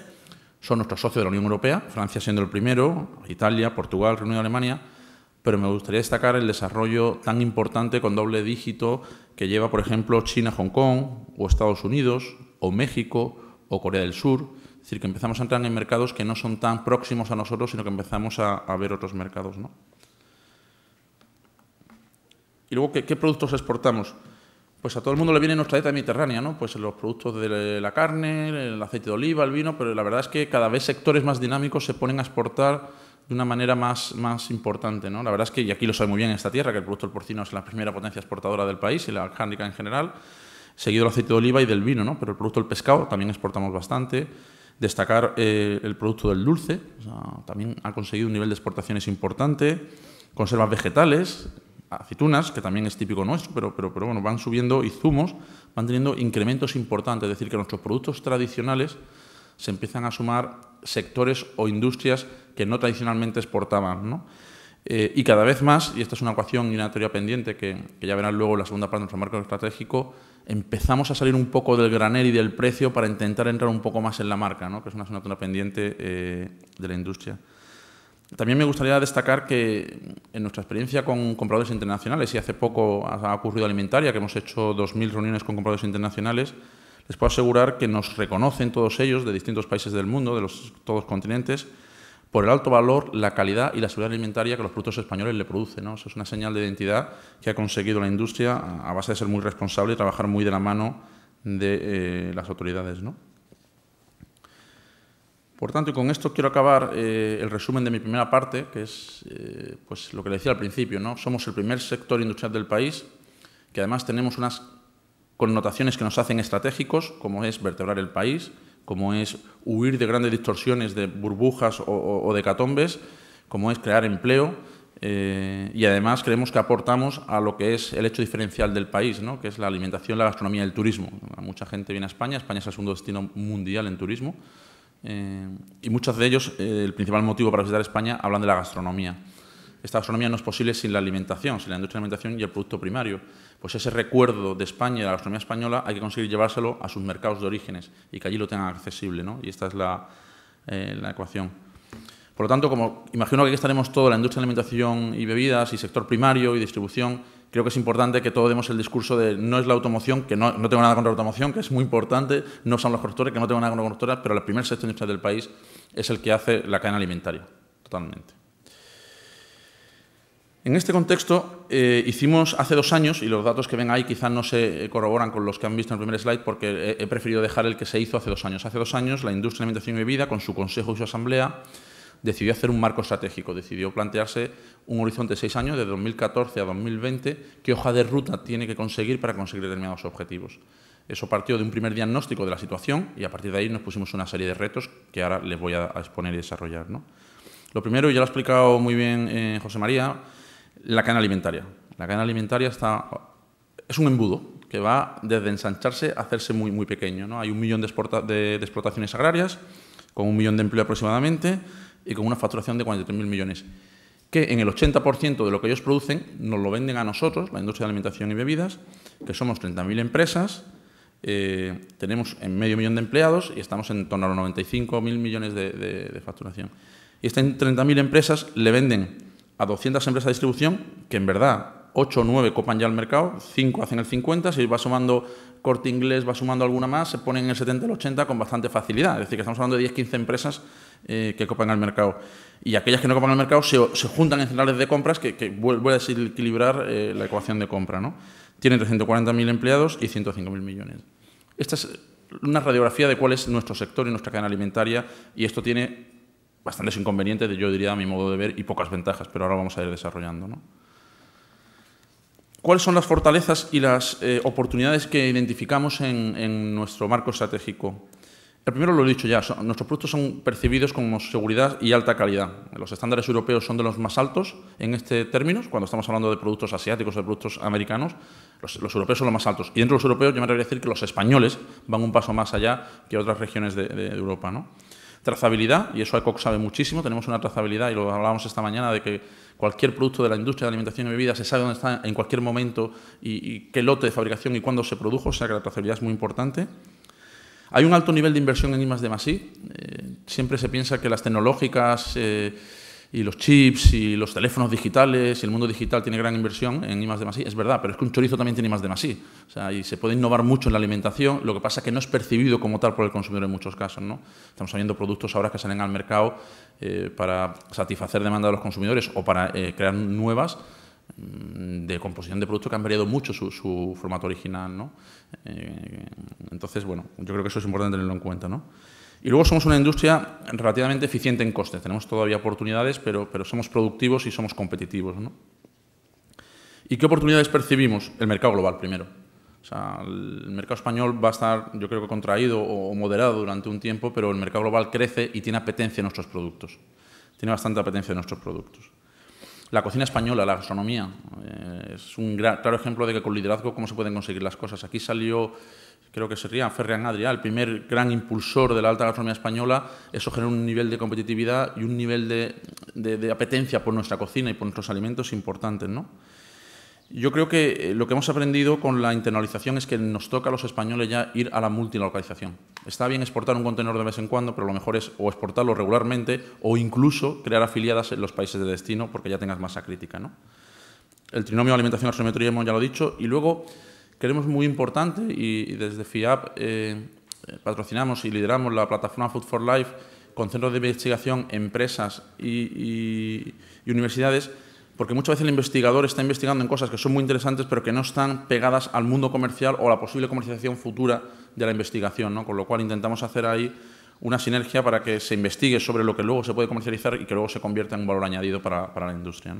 son nuestros socios de la Unión Europea, Francia siendo el primero, Italia, Portugal, Reino Unido, Alemania, pero me gustaría destacar el desarrollo tan importante con doble dígito que lleva, por ejemplo, China, Hong Kong, o Estados Unidos, o México, o Corea del Sur. Es decir, que empezamos a entrar en mercados que no son tan próximos a nosotros, sino que empezamos a, ver otros mercados. ¿no? Y luego, qué productos exportamos? pues a todo el mundo le viene nuestra dieta mediterránea, ¿no? Pues los productos de la carne, el aceite de oliva, el vino, pero la verdad es que cada vez sectores más dinámicos se ponen a exportar de una manera más, más importante, ¿no? La verdad es que, y aquí lo sabe muy bien esta tierra, que el producto del porcino es la primera potencia exportadora del país y la alcánica en general, seguido del aceite de oliva y del vino, ¿no? Pero el producto del pescado también exportamos bastante. Destacar eh, el producto del dulce, también ha conseguido un nivel de exportaciones importante conservas vegetales, aceitunas, que también es típico nuestro, pero, pero, pero bueno, van subiendo y zumos van teniendo incrementos importantes, es decir, que nuestros productos tradicionales se empiezan a sumar sectores o industrias que no tradicionalmente exportaban. Eh, y cada vez más, y esta es una ecuación y una teoría pendiente que, ya verán luego en la segunda parte de nuestro marco estratégico, empezamos a salir un poco del granel y del precio para intentar entrar un poco más en la marca, ¿no? que es una zona pendiente eh, de la industria. También me gustaría destacar que en nuestra experiencia con compradores internacionales, y hace poco ha ocurrido Alimentaria, que hemos hecho 2.000 reuniones con compradores internacionales, les puedo asegurar que nos reconocen todos ellos de distintos países del mundo, de los, todos los continentes, por el alto valor, la calidad y la seguridad alimentaria que los productos españoles le producen. Eso es una señal de identidad que ha conseguido la industria a base de ser muy responsable y trabajar muy de la mano de eh, las autoridades. ¿no? Por tanto, y con esto quiero acabar eh, el resumen de mi primera parte, que es eh, pues lo que le decía al principio. ¿no? Somos el primer sector industrial del país, que además tenemos unas connotaciones que nos hacen estratégicos, como es vertebrar el país, como es huir de grandes distorsiones de burbujas o, de catombes, como es crear empleo. Eh, y además creemos que aportamos a lo que es el hecho diferencial del país, ¿no? que es la alimentación, la gastronomía y el turismo. Mucha gente viene a España, España es el segundo destino mundial en turismo. Eh, y muchos de ellos, eh, el principal motivo para visitar España, hablan de la gastronomía. Esta gastronomía no es posible sin la alimentación, sin la industria de alimentación y el producto primario. Pues ese recuerdo de España y de la gastronomía española hay que conseguir llevárselo a sus mercados de orígenes y que allí lo tengan accesible. ¿no? Y esta es la, eh, ecuación. Por lo tanto, como imagino que aquí estaremos toda la industria de alimentación y bebidas y sector primario y distribución, creo que es importante que todos demos el discurso de no es la automoción, que no, no tengo nada contra la automoción, que es muy importante, no son los constructores, que no tengo nada contra los constructores, pero la primera sector industrial del país es el que hace la cadena alimentaria, totalmente. En este contexto, eh, hicimos hace dos años, y los datos que ven ahí quizás no se eh, corroboran con los que han visto en el primer slide, porque he, eh, he preferido dejar el que se hizo hace dos años. Hace dos años, la Industria de Alimentación y Bebida, con su Consejo y su Asamblea, decidió hacer un marco estratégico, decidió plantearse un horizonte de seis años, de 2014 a 2020, qué hoja de ruta tiene que conseguir para conseguir determinados objetivos. Eso partió de un primer diagnóstico de la situación y a partir de ahí nos pusimos una serie de retos que ahora les voy a exponer y desarrollar. Lo primero, y ya lo ha explicado muy bien eh, José María, la cadena alimentaria. La cadena alimentaria está, es un embudo que va desde ensancharse a hacerse muy, muy pequeño. ¿no? Hay un millón de, explotaciones agrarias con un millón de empleo aproximadamente y con una facturación de 43.000 millones, que en el 80% de lo que ellos producen nos lo venden a nosotros, la industria de alimentación y bebidas, que somos 30.000 empresas, eh, tenemos en medio millón de empleados y estamos en torno a los 95.000 millones de, facturación. Y estas 30.000 empresas le venden a 200 empresas de distribución, que en verdad 8 o 9 copan ya el mercado, 5 hacen el 50, si va sumando corte inglés, va sumando alguna más, se ponen en el 70 el 80 con bastante facilidad. Es decir, que estamos hablando de 10-15 empresas eh, que copan al mercado. Y aquellas que no copan al mercado se, juntan en centrales de compras que, que vuelve a desequilibrar eh, la ecuación de compra. ¿no? Tienen 340.000 empleados y 105.000 millones. Esta es una radiografía de cuál es nuestro sector y nuestra cadena alimentaria y esto tiene bastantes inconvenientes, yo diría, a mi modo de ver, y pocas ventajas, pero ahora vamos a ir desarrollando. ¿Cuáles son las fortalezas y las eh, oportunidades que identificamos en, nuestro marco estratégico? El primero lo he dicho ya, nuestros productos son percibidos como seguridad y alta calidad. Los estándares europeos son de los más altos en este término, cuando estamos hablando de productos asiáticos, de productos americanos, los, europeos son los más altos. Y dentro de los europeos yo me atrevería a decir que los españoles van un paso más allá que otras regiones de, Europa. ¿no? Trazabilidad, y eso ECOC sabe muchísimo, tenemos una trazabilidad, y lo hablábamos esta mañana, de que cualquier producto de la industria de alimentación y bebidas se sabe dónde está en cualquier momento y, y qué lote de fabricación y cuándo se produjo, o sea que la trazabilidad es muy importante. Hay un alto nivel de inversión en I, eh, siempre se piensa que las tecnológicas eh, y los chips y los teléfonos digitales y el mundo digital tiene gran inversión en I, Es verdad, pero es que un chorizo también tiene I, y se puede innovar mucho en la alimentación. Lo que pasa es que no es percibido como tal por el consumidor en muchos casos. ¿no? Estamos viendo productos ahora que salen al mercado eh, para satisfacer demanda de los consumidores o para crear nuevas Mm, de composición de producto que han variado mucho su, formato original. ¿no? Eh, entonces, bueno, yo creo que eso es importante tenerlo en cuenta. ¿no? Y luego somos una industria relativamente eficiente en costes. Tenemos todavía oportunidades, pero, somos productivos y somos competitivos. ¿no? ¿Y qué oportunidades percibimos? El mercado global primero. O sea, el mercado español va a estar, yo creo que contraído o moderado durante un tiempo, pero el mercado global crece y tiene apetencia en nuestros productos. Tiene bastante apetencia en nuestros productos la cocina española, la gastronomía. Eh, es un claro ejemplo de que con liderazgo cómo se pueden conseguir las cosas. Aquí salió, creo que sería Ferrián Adrià, el primer gran impulsor de la alta gastronomía española. Eso genera un nivel de competitividad y un nivel de, apetencia por nuestra cocina y por nuestros alimentos importantes, yo creo que eh, lo que hemos aprendido con la internalización es que nos toca a los españoles ya ir a la multilocalización. Está bien exportar un contenedor de vez en cuando, pero lo mejor es o exportarlo regularmente o incluso crear afiliadas en los países de destino porque ya tengas masa crítica. El trinomio alimentación, hemos ya lo he dicho. Y luego, queremos muy importante, y, desde FIAP eh, eh, patrocinamos y lideramos la plataforma Food for Life con centros de investigación, empresas y universidades, porque muchas veces el investigador está investigando en cosas que son muy interesantes, pero que no están pegadas al mundo comercial o a la posible comercialización futura de la investigación, ¿no? con lo cual intentamos hacer ahí una sinergia para que se investigue sobre lo que luego se puede comercializar y que luego se convierta en un valor añadido para, la industria.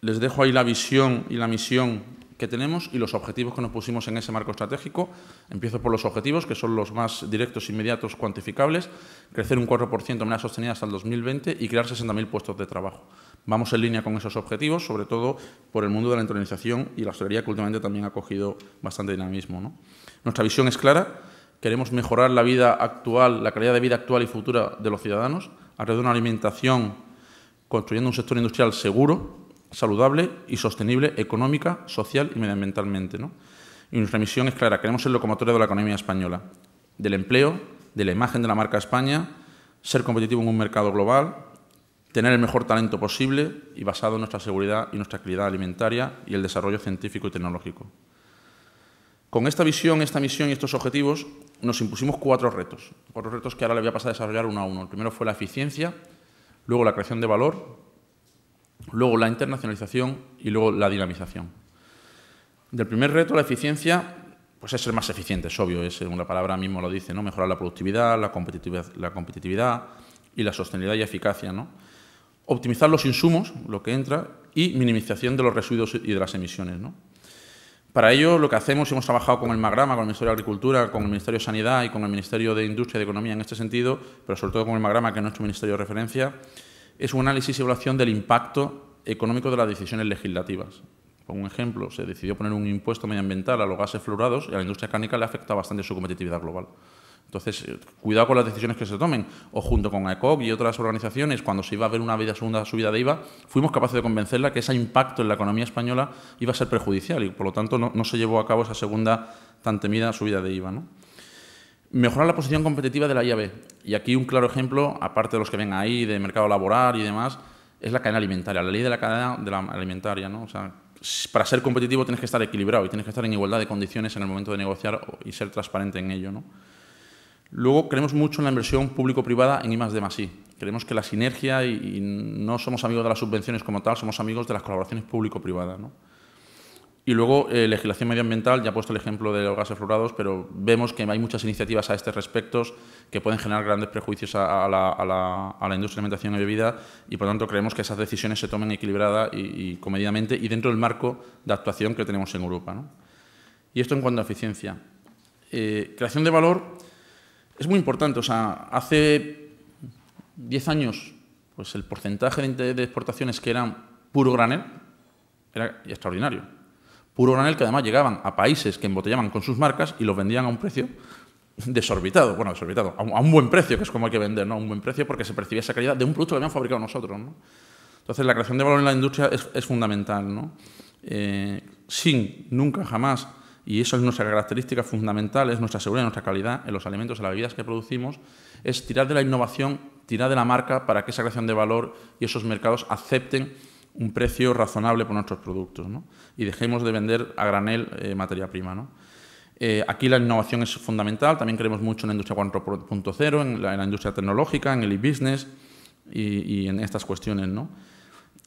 Les dejo ahí la visión y la misión que tenemos y los objetivos que nos pusimos en ese marco estratégico. Empiezo por los objetivos, que son los más directos, inmediatos, cuantificables, crecer un 4% de manera sostenida hasta el 2020 y crear 60.000 puestos de trabajo. Vamos en línea con esos objetivos, sobre todo por el mundo de la internalización... y la hostelería, que últimamente también ha cogido bastante dinamismo. Nuestra visión es clara, queremos mejorar la vida actual, la calidad de vida actual y futura de los ciudadanos, alrededor de una alimentación, construyendo un sector industrial seguro, saludable y sostenible económica, social y medioambientalmente. ¿no? Y nuestra misión es clara, queremos ser locomotora de la economía española, del empleo, de la imagen de la marca España, ser competitivo en un mercado global, tener el mejor talento posible y basado en nuestra seguridad y nuestra calidad alimentaria y el desarrollo científico y tecnológico. Con esta visión, esta misión y estos objetivos nos impusimos cuatro retos, cuatro retos que ahora le voy a pasar a desarrollar uno a uno. El primero fue la eficiencia, luego la creación de valor, luego la internacionalización y luego la dinamización. Del primer reto, la eficiencia, pues es ser más eficiente, es obvio, es una palabra mismo lo dice, ¿no? Mejorar la productividad, la competitividad, la y la sostenibilidad y eficacia, Optimizar los insumos, lo que entra, y minimización de los residuos y de las emisiones, ¿no? Para ello, lo que hacemos, hemos trabajado con el Magrama, con el Ministerio de Agricultura, con el Ministerio de Sanidad y con el Ministerio de Industria y de Economía en este sentido, pero sobre todo con el Magrama, que es nuestro ministerio de referencia, es un análisis y evaluación del impacto económico de las decisiones legislativas. Por un ejemplo, se decidió poner un impuesto medioambiental a los gases fluorados y a la industria cárnica le afecta bastante su competitividad global. Entonces, eh, cuidado con las decisiones que se tomen. O junto con ECOC y otras organizaciones, cuando se iba a ver una segunda subida de IVA, fuimos capaces de convencerla que ese impacto en la economía española iba a ser perjudicial y, por lo tanto, no, se llevó a cabo esa segunda tan temida subida de IVA. Mejorar la posición competitiva de la IAB. Y aquí un claro ejemplo, aparte de los que ven ahí, de mercado laboral y demás, es la cadena alimentaria, la ley de la cadena alimentaria. para ser competitivo tienes que estar equilibrado y tienes que estar en igualdad de condiciones en el momento de negociar y ser transparente en ello. Luego creemos mucho en la inversión público-privada en I más D Creemos que la sinergia y, no somos amigos de las subvenciones como tal, somos amigos de las colaboraciones público-privadas. Y luego, eh, legislación medioambiental, ya he puesto el ejemplo de los gases fluorados, pero vemos que hay muchas iniciativas a este respecto que pueden generar grandes prejuicios a, la, industria de alimentación y bebida y, por lo tanto, creemos que esas decisiones se tomen equilibrada y, comedidamente y dentro del marco de actuación que tenemos en Europa. Y esto en cuanto a eficiencia. Eh, creación de valor es muy importante. O sea, hace 10 años, pues el porcentaje de exportaciones que eran puro granel era extraordinario granel que además llegaban a países que embotellaban con sus marcas y los vendían a un precio desorbitado, bueno, desorbitado, a un, buen precio, que es como hay que vender, ¿no? A un buen precio porque se percibía esa calidad de un producto que habíamos fabricado nosotros, ¿no? Entonces, la creación de valor en la industria es, fundamental, ¿no? Eh, sin nunca jamás, y eso es nuestra característica fundamental, es nuestra seguridad, nuestra calidad en los alimentos, en las bebidas que producimos, es tirar de la innovación, tirar de la marca para que esa creación de valor y esos mercados acepten un precio razonable por nuestros productos y dejemos de vender a granel eh, materia prima. Eh, aquí la innovación es fundamental, también creemos mucho en la industria 4.0, en, la, industria tecnológica, en el e-business y, en estas cuestiones.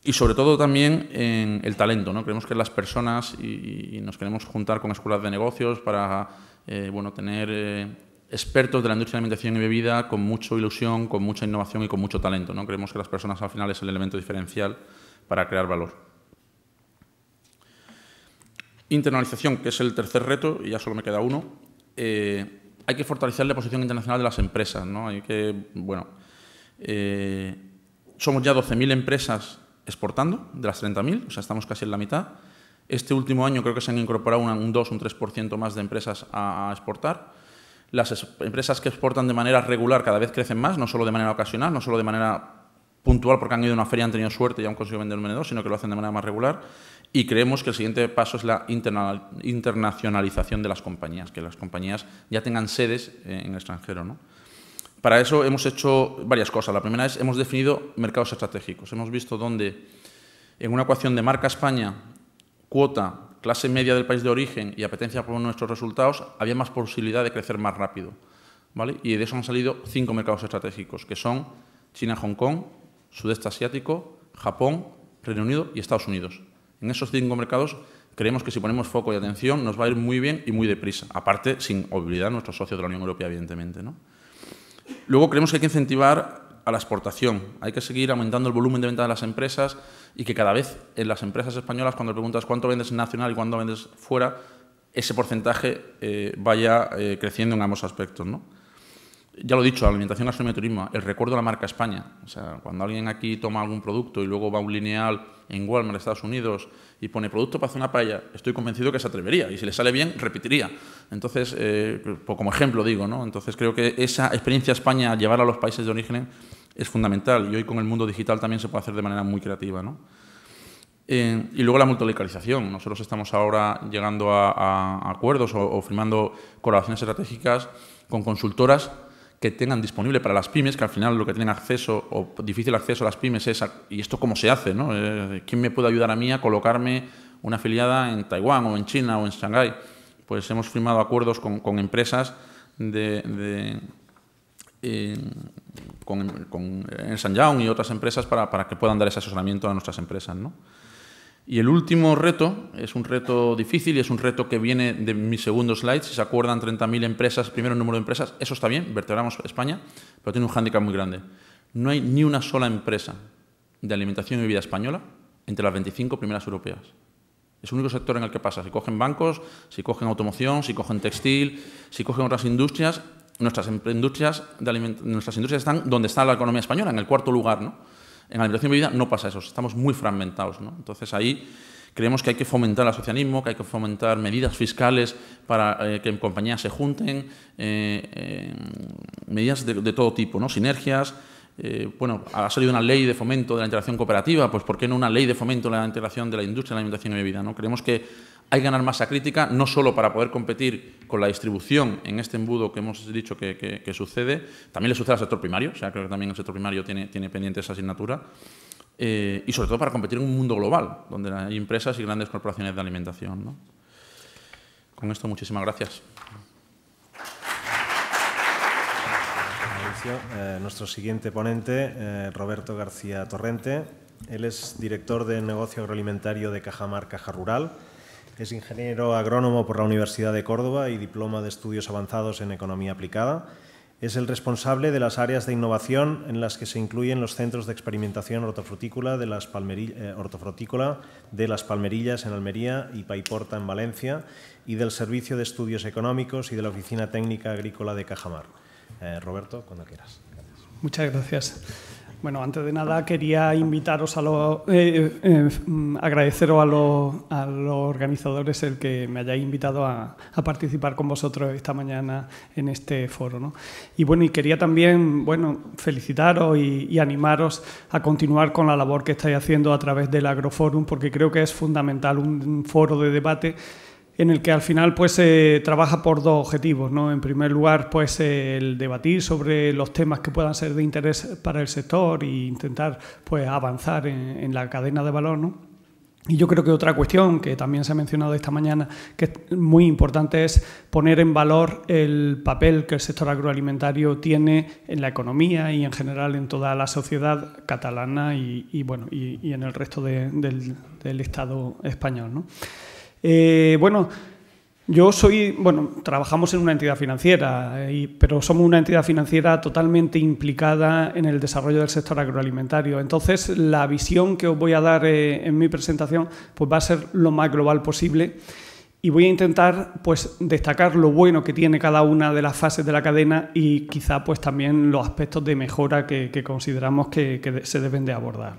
Y sobre todo también en el talento. ¿no? Creemos que las personas y, nos queremos juntar con escuelas de negocios para eh, bueno, tener expertos de la industria de alimentación y bebida con mucha ilusión, con mucha innovación y con mucho talento. ¿no? Creemos que las personas al final es el elemento diferencial para crear valor. Internalización, que es el tercer reto, y ya solo me queda uno. Eh, hay que fortalecer la posición internacional de las empresas. Hay que, bueno, eh, somos ya 12.000 empresas exportando de las 30.000, o sea, estamos casi en la mitad. Este último año creo que se han incorporado un 2, un 3% más de empresas a, exportar. Las empresas que exportan de manera regular cada vez crecen más, no solo de manera ocasional, no solo de manera puntual porque han ido a una feria, han tenido suerte y han conseguido vender un vendedor, sino que lo hacen de manera más regular. Y creemos que el siguiente paso es la internacionalización de las compañías, que las compañías ya tengan sedes eh, en el extranjero. ¿no? Para eso hemos hecho varias cosas. La primera es, hemos definido mercados estratégicos. Hemos visto dónde en una ecuación de marca España, cuota, clase media del país de origen y apetencia por nuestros resultados, había más posibilidad de crecer más rápido. ¿vale? Y de eso han salido cinco mercados estratégicos, que son China, Hong Kong, Sudeste Asiático, Japón, Reino Unido y Estados Unidos. En esos cinco mercados creemos que si ponemos foco y atención nos va a ir muy bien y muy deprisa, aparte sin olvidar a nuestros socios de la Unión Europea, evidentemente. ¿no? Luego creemos que hay que incentivar a la exportación, hay que seguir aumentando el volumen de venta de las empresas y que cada vez en las empresas españolas, cuando preguntas cuánto vendes nacional y cuánto vendes fuera, ese porcentaje eh, vaya eh, creciendo en ambos aspectos. ¿no? ya lo he dicho, alimentación, gastronomía, turismo, el recuerdo de la marca España. O sea, cuando alguien aquí toma algún producto y luego va a un lineal en Walmart, Estados Unidos, y pone producto para hacer una paella, estoy convencido que se atrevería y si le sale bien, repetiría. Entonces, eh, pues como ejemplo digo, ¿no? Entonces creo que esa experiencia España, llevar a los países de origen, es fundamental y hoy con el mundo digital también se puede hacer de manera muy creativa, ¿no? Eh, y luego la multilocalización. Nosotros estamos ahora llegando a, acuerdos o, o firmando colaboraciones estratégicas con consultoras que tengan disponible para las pymes, que al final lo que tienen acceso o difícil acceso a las pymes es, ¿y esto cómo se hace? ¿no? Eh, ¿Quién me puede ayudar a mí a colocarme una afiliada en Taiwán o en China o en Shanghái? Pues hemos firmado acuerdos con, empresas de, eh, con, con en eh, San y otras empresas para, para, que puedan dar ese asesoramiento a nuestras empresas. ¿no? Y el último reto es un reto difícil y es un reto que viene de mi segundo slide. Si se acuerdan, 30.000 empresas, primero número de empresas, eso está bien, vertebramos España, pero tiene un hándicap muy grande. No hay ni una sola empresa de alimentación y bebida española entre las 25 primeras europeas. Es el único sector en el que pasa. Si cogen bancos, si cogen automoción, si cogen textil, si cogen otras industrias, nuestras industrias, de nuestras industrias están donde está la economía española, en el cuarto lugar. ¿no? En la alimentación bebida no pasa eso, estamos muy fragmentados. Entonces ahí creemos que hay que fomentar el asocianismo, que hay que fomentar medidas fiscales para eh, que compañías se junten, eh, em, medidas de, todo tipo, ¿no? sinergias. Eh, bueno, ha salido una ley de fomento de la integración cooperativa, pues ¿por qué no una ley de fomento de la integración de la industria de la alimentación y bebida? ¿no? Creemos que hay que ganar masa crítica, no solo para poder competir con la distribución en este embudo que hemos dicho que, sucede, también le sucede al sector primario, o sea, creo que también el sector primario tiene, tiene pendiente esa asignatura, eh, y sobre todo para competir en un mundo global, donde hay empresas y grandes corporaciones de alimentación. Con esto, muchísimas gracias. Eh, nuestro siguiente ponente, eh, Roberto García Torrente. Él es director de negocio agroalimentario de Cajamar Caja Rural. Es ingeniero agrónomo por la Universidad de Córdoba y diploma de estudios avanzados en economía aplicada. Es el responsable de las áreas de innovación en las que se incluyen los centros de experimentación hortofrutícola de las, eh, de las Palmerillas en Almería y Paiporta en Valencia y del Servicio de Estudios Económicos y de la Oficina Técnica Agrícola de Cajamar. Eh, Roberto, cuando quieras. Muchas gracias. Bueno, antes de nada quería invitaros a eh, eh, eh, mm, agradeceros a los, organizadores el que me hayáis invitado a, participar con vosotros esta mañana en este foro. Y bueno, y quería también, bueno, felicitaros y, animaros a continuar con la labor que estáis haciendo a través del Agroforum, porque creo que es fundamental un foro de debate en el que al final pues se trabaja por dos objetivos, ¿no? En primer lugar, pues el debatir sobre los temas que puedan ser de interés para el sector e intentar pues avanzar en, la cadena de valor, ¿no? Y yo creo que otra cuestión que también se ha mencionado esta mañana, que es muy importante, es poner en valor el papel que el sector agroalimentario tiene en la economía y en general en toda la sociedad catalana y, bueno, y, en el resto del, del Estado español. ¿no? Eh, bueno, yo soy, bueno, trabajamos en una entidad financiera, eh, pero somos una entidad financiera totalmente implicada en el desarrollo del sector agroalimentario. Entonces, la visión que os voy a dar eh, en mi presentación pues va a ser lo más global posible y voy a intentar pues destacar lo bueno que tiene cada una de las fases de la cadena y quizá pues también los aspectos de mejora que, consideramos que, se deben de abordar.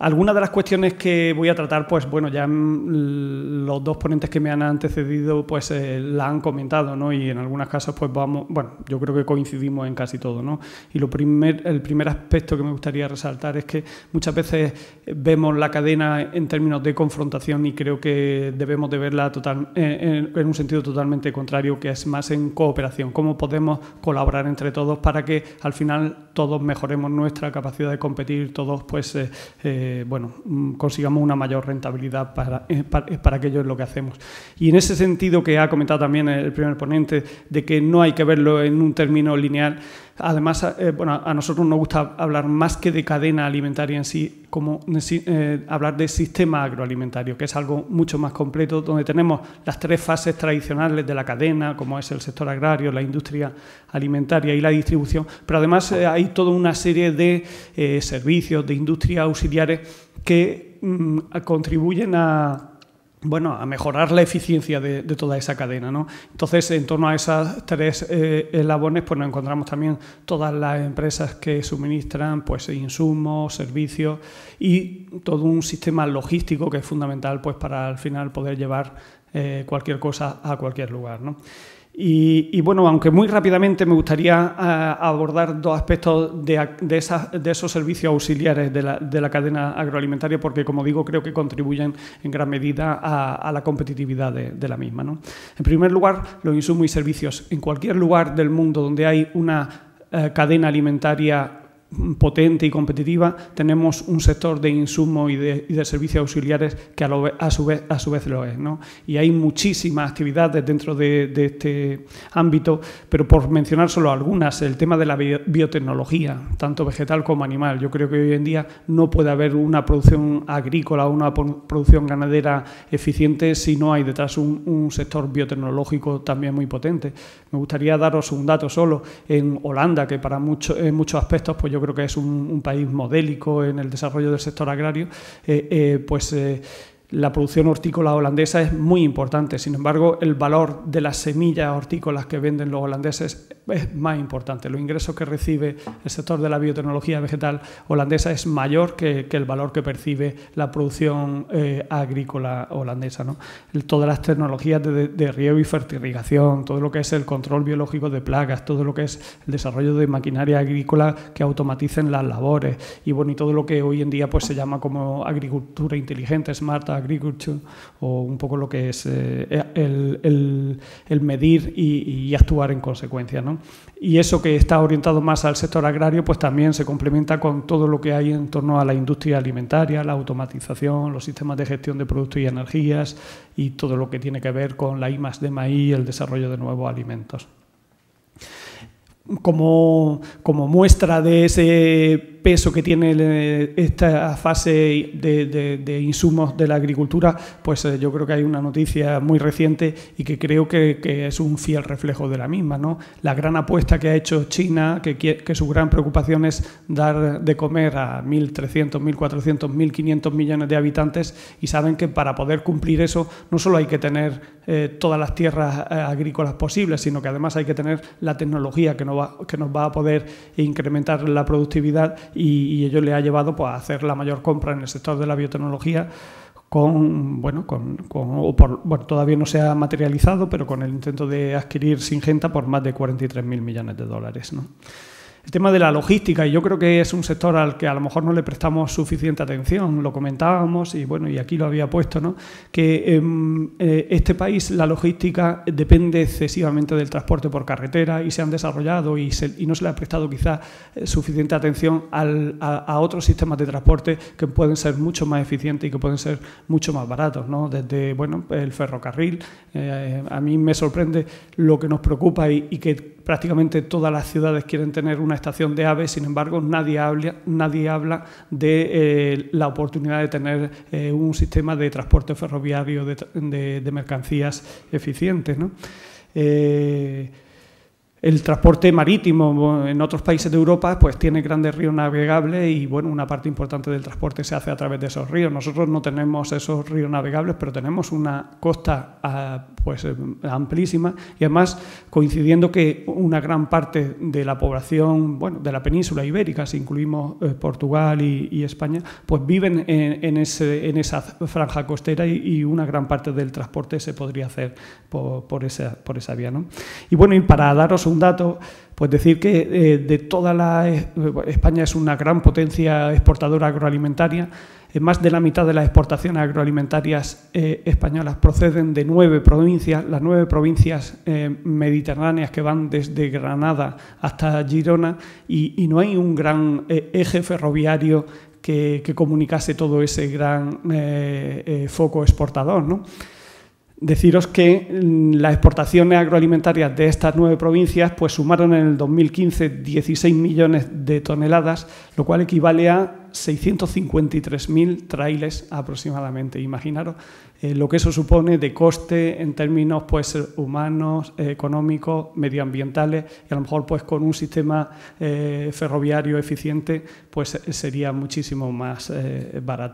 Algunas de las cuestiones que voy a tratar, pues bueno, ya mm, los dos ponentes que me han antecedido, pues eh, la han comentado, ¿no? Y en algunas casos, pues vamos, bueno, yo creo que coincidimos en casi todo, ¿no? Y lo primer, el primer aspecto que me gustaría resaltar es que muchas veces vemos la cadena en términos de confrontación y creo que debemos de verla total, en, un sentido totalmente contrario, que es más en cooperación. ¿Cómo podemos colaborar entre todos para que al final todos mejoremos nuestra capacidad de competir, todos, pues eh, eh, eh, bueno, mm, consigamos una mayor rentabilidad para, eh, eh, para, aquello en lo que hacemos. Y en ese sentido que ha comentado también el primer ponente, de que no hay que verlo en un término lineal, Además, eh, bueno, a nosotros nos gusta hablar más que de cadena alimentaria en sí, como eh, hablar de sistema agroalimentario, que es algo mucho más completo, donde tenemos las tres fases tradicionales de la cadena, como es el sector agrario, la industria alimentaria y la distribución, pero además eh, hay toda una serie de servicios, de industrias auxiliares que mm, contribuyen a bueno, a mejorar la eficiencia de, toda esa cadena. ¿no? Entonces, en torno a esas tres eh, pues nos encontramos también todas las empresas que suministran pues, insumos, servicios y todo un sistema logístico que es fundamental pues, para al final poder llevar eh, cualquier cosa a cualquier lugar. ¿no? Y, bueno, aunque muy rápidamente me gustaría eh, abordar dos aspectos de, esos servicios auxiliares de la, cadena agroalimentaria, porque como digo, creo que contribuyen en gran medida a, la competitividad de, la misma. En primer lugar, los insumos y servicios. En cualquier lugar del mundo donde hay una eh, cadena alimentaria potente y competitiva, tenemos un sector de insumos y de, servicios auxiliares que a, su vez, a su vez lo es. ¿no? Y hay muchísimas actividades dentro de, este ámbito, pero por mencionar solo algunas, el tema de la biotecnología, tanto vegetal como animal. Yo creo que hoy en día no puede haber una producción agrícola o una producción ganadera eficiente si no hay detrás un, sector biotecnológico también muy potente. Me gustaría daros un dato solo. En Holanda, que para muchos muchos aspectos, pues yo yo creo que es un, un país modélico en el desarrollo del sector agrario, eh, eh, pues eh, la producción hortícola holandesa es muy importante, sin embargo el valor de las semillas hortícolas que venden los holandeses es más importante, los ingresos que recibe el sector de la biotecnología vegetal holandesa es mayor que, el valor que percibe la producción eh, agrícola holandesa. todas las tecnologías de, riego y fertilización, todo lo que es el control biológico de plagas, todo lo que es el desarrollo de maquinaria agrícola que automaticen las labores y, bueno, todo lo que hoy en día pues, se llama como agricultura inteligente, smart agriculture, o un poco lo que es eh, el, medir y, actuar en consecuencia. Y eso que está orientado más al sector agrario, pues también se complementa con todo lo que hay en torno a la industria alimentaria, la automatización, los sistemas de gestión de productos y energías y todo lo que tiene que ver con la I de maíz, el desarrollo de nuevos alimentos. Como, como muestra de ese peso que tiene eh, esta fase de, insumos de la agricultura, pues eh, yo creo que hay una noticia muy reciente y que creo que, es un fiel reflejo de la misma. ¿no? La gran apuesta que ha hecho China, que, su gran preocupación es dar de comer a 1.300, 1.400, 1.500 millones de habitantes y saben que para poder cumplir eso no solo hay que tener eh, todas las tierras agrícolas posibles, sino que además hay que tener la tecnología que nos va a poder incrementar la productividad y, ello le ha llevado pues, a hacer la mayor compra en el sector de la biotecnología con, bueno, con, con todavía no se ha materializado, pero con el intento de adquirir Singenta por más de 43.000 millones de dólares. El tema de la logística, y yo creo que es un sector al que a lo mejor no le prestamos suficiente atención, lo comentábamos y bueno, y aquí lo había puesto, ¿no? Que en em, eh, este país la logística depende excesivamente del transporte por carretera y se han desarrollado y, no se le ha prestado quizás eh, suficiente atención a, otros sistemas de transporte que pueden ser mucho más eficientes y que pueden ser mucho más baratos, ¿no? Desde, bueno, el ferrocarril, eh, a mí me sorprende lo que nos preocupa y que prácticamente todas las ciudades quieren tener una estación de aves, sin embargo nadie habla, nadie habla de eh, la oportunidad de tener eh, un sistema de transporte ferroviario de, mercancías eficiente. Eh, el transporte marítimo en otros países de Europa pues tiene grandes ríos navegables y bueno, una parte importante del transporte se hace a través de esos ríos. Nosotros no tenemos esos ríos navegables, pero tenemos una costa pues eh, amplísima y además coincidiendo que una gran parte de la población bueno, de la península ibérica, si incluimos eh, Portugal y, España, pues viven en, ese, en esa franja costera y, una gran parte del transporte se podría hacer por, por esa, por esa vía. ¿no? Y bueno, y para daros un dato, pues decir que eh, de toda la... España es una gran potencia exportadora agroalimentaria, eh, más de la mitad de las exportaciones agroalimentarias eh, españolas proceden de nueve provincias, las nueve provincias eh, mediterráneas que van desde Granada hasta Girona y, no hay un gran eje ferroviario que, comunicase todo ese gran foco exportador. Deciros que mm, las exportaciones agroalimentarias de estas nueve provincias pues, sumaron en el 2015 16 millones de toneladas, lo cual equivale a 653.000 trailers aproximadamente. Imaginaros eh, lo que eso supone de coste en términos pues, humanos, eh, económicos, medioambientales y a lo mejor pues, con un sistema eh, ferroviario eficiente pues, sería muchísimo más barato.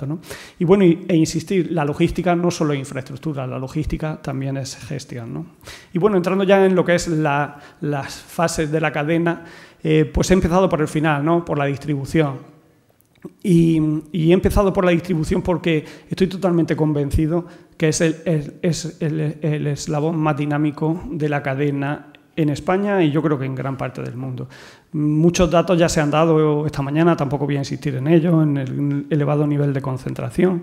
Y bueno, e insistir, la logística no solo es infraestructura, la logística también es gestión. Y bueno, entrando ya en lo que es las fases de la cadena, pues he empezado por el final, por la distribución y, he empezado por la distribución porque estoy totalmente convencido que es el, el, eslabón más dinámico de la cadena en España y yo creo que en gran parte del mundo. Muchos datos ya se han dado esta mañana, tampoco voy a insistir en ello, en el elevado nivel de concentración.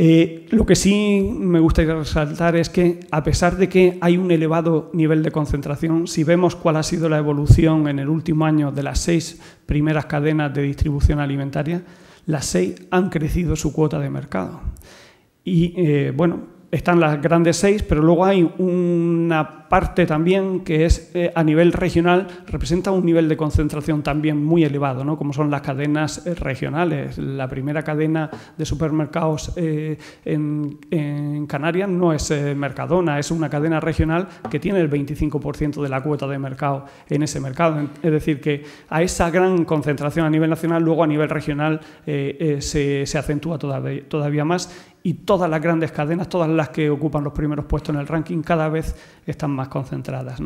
Eh, lo que sí me gustaría resaltar es que, a pesar de que hay un elevado nivel de concentración, si vemos cuál ha sido la evolución en el último año de las seis primeras cadenas de distribución alimentaria, las seis han crecido su cuota de mercado. Y eh, bueno, están las grandes seis, pero luego hay una parte también que es eh, a nivel regional, representa un nivel de concentración también muy elevado, ¿no? como son las cadenas eh, regionales. La primera cadena de supermercados eh, en, Canarias no es Mercadona, es una cadena regional que tiene el 25% de la cuota de mercado en ese mercado. Es decir, que a esa gran concentración a nivel nacional, luego a nivel regional se, acentúa todavía más y todas las grandes cadenas, todas las que ocupan los primeros puestos en el ranking, cada vez están más concentradas.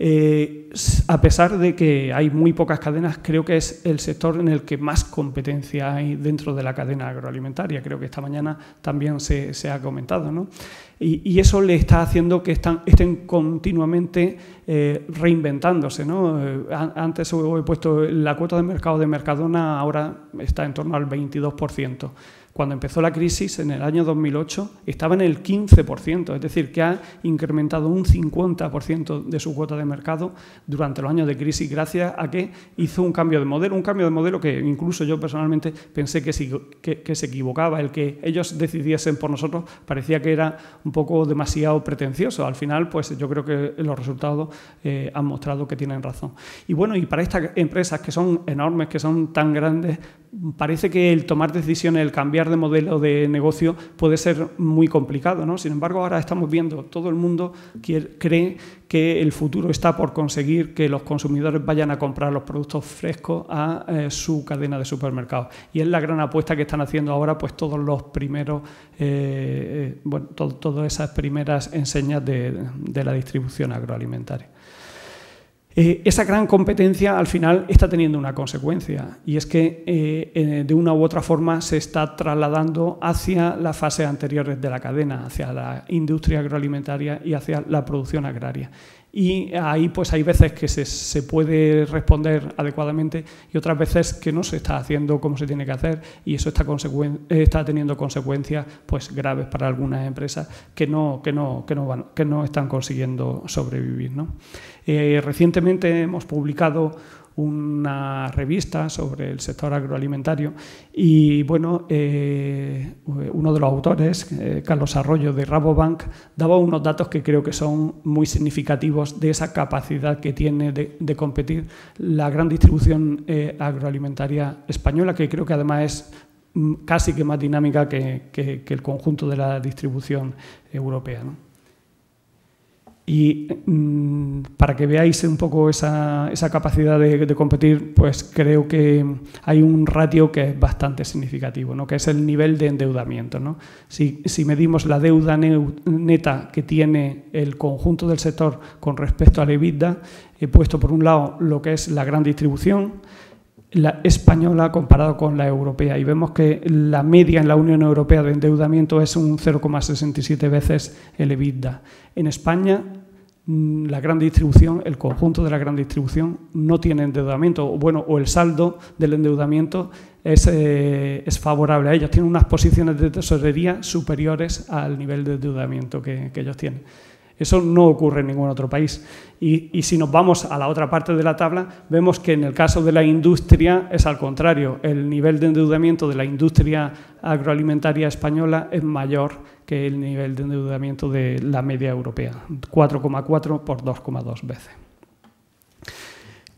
Eh, a pesar de que hay muy pocas cadenas, creo que es el sector en el que más competencia hay dentro de la cadena agroalimentaria. Creo que esta mañana también se, se ha comentado. Y, eso le está haciendo que estén continuamente eh, reinventándose. ¿no? Eh, antes he puesto la cuota de mercado de Mercadona, ahora está en torno al 22% cuando empezó la crisis en el año 2008, estaba en el 15%, es decir, que ha incrementado un 50% de su cuota de mercado durante los años de crisis, gracias a que hizo un cambio de modelo, un cambio de modelo que incluso yo personalmente pensé que, se equivocaba, el que ellos decidiesen por nosotros parecía que era un poco demasiado pretencioso. Al final, pues yo creo que los resultados eh, han mostrado que tienen razón. Y bueno, y para estas empresas que son enormes, que son tan grandes, parece que el tomar decisiones, el cambiar de modelo de negocio puede ser muy complicado. ¿no? Sin embargo, ahora estamos viendo, todo el mundo cree que el futuro está por conseguir que los consumidores vayan a comprar los productos frescos a eh, su cadena de supermercados. Y es la gran apuesta que están haciendo ahora pues todos los primeros, eh, eh, todas esas primeras enseñas de la distribución agroalimentaria. Eh, esa gran competencia al final está teniendo una consecuencia y es que eh, eh, de una u otra forma se está trasladando hacia las fases anteriores de la cadena, hacia la industria agroalimentaria y hacia la producción agraria. Y ahí pues hay veces que se, puede responder adecuadamente y otras veces que no se está haciendo como se tiene que hacer y eso está, está teniendo consecuencias pues graves para algunas empresas que no, que no, que no están consiguiendo sobrevivir. ¿no? Eh, recientemente hemos publicado una revista sobre el sector agroalimentario y bueno, eh, uno de los autores, eh, Carlos Arroyo de Rabobank, daba unos datos que creo que son muy significativos de esa capacidad que tiene de, competir la gran distribución agroalimentaria española, que creo que además es mm, casi que más dinámica que, el conjunto de la distribución europea. Y mm, para que veáis un poco esa, esa capacidad de, competir, pues creo que hay un ratio que es bastante significativo, ¿no? que es el nivel de endeudamiento. Si, si, medimos la deuda neta que tiene el conjunto del sector con respecto a la EBITDA, he puesto por un lado lo que es la gran distribución, la española comparado con la europea y vemos que la media en la Unión Europea de endeudamiento es un 0,67 veces el EBITDA. En España mm, la gran distribución, el conjunto de la gran distribución no tiene endeudamiento, bueno, o el saldo del endeudamiento eh, es, favorable a ellos, tienen unas posiciones de tesorería superiores al nivel de endeudamiento que ellos tienen. Eso no ocurre en ningún otro país. Y, si nos vamos a la otra parte de la tabla, vemos que en el caso de la industria es al contrario. El nivel de endeudamiento de la industria agroalimentaria española es mayor que el nivel de endeudamiento de la media europea, 4,4 por 2,2 veces.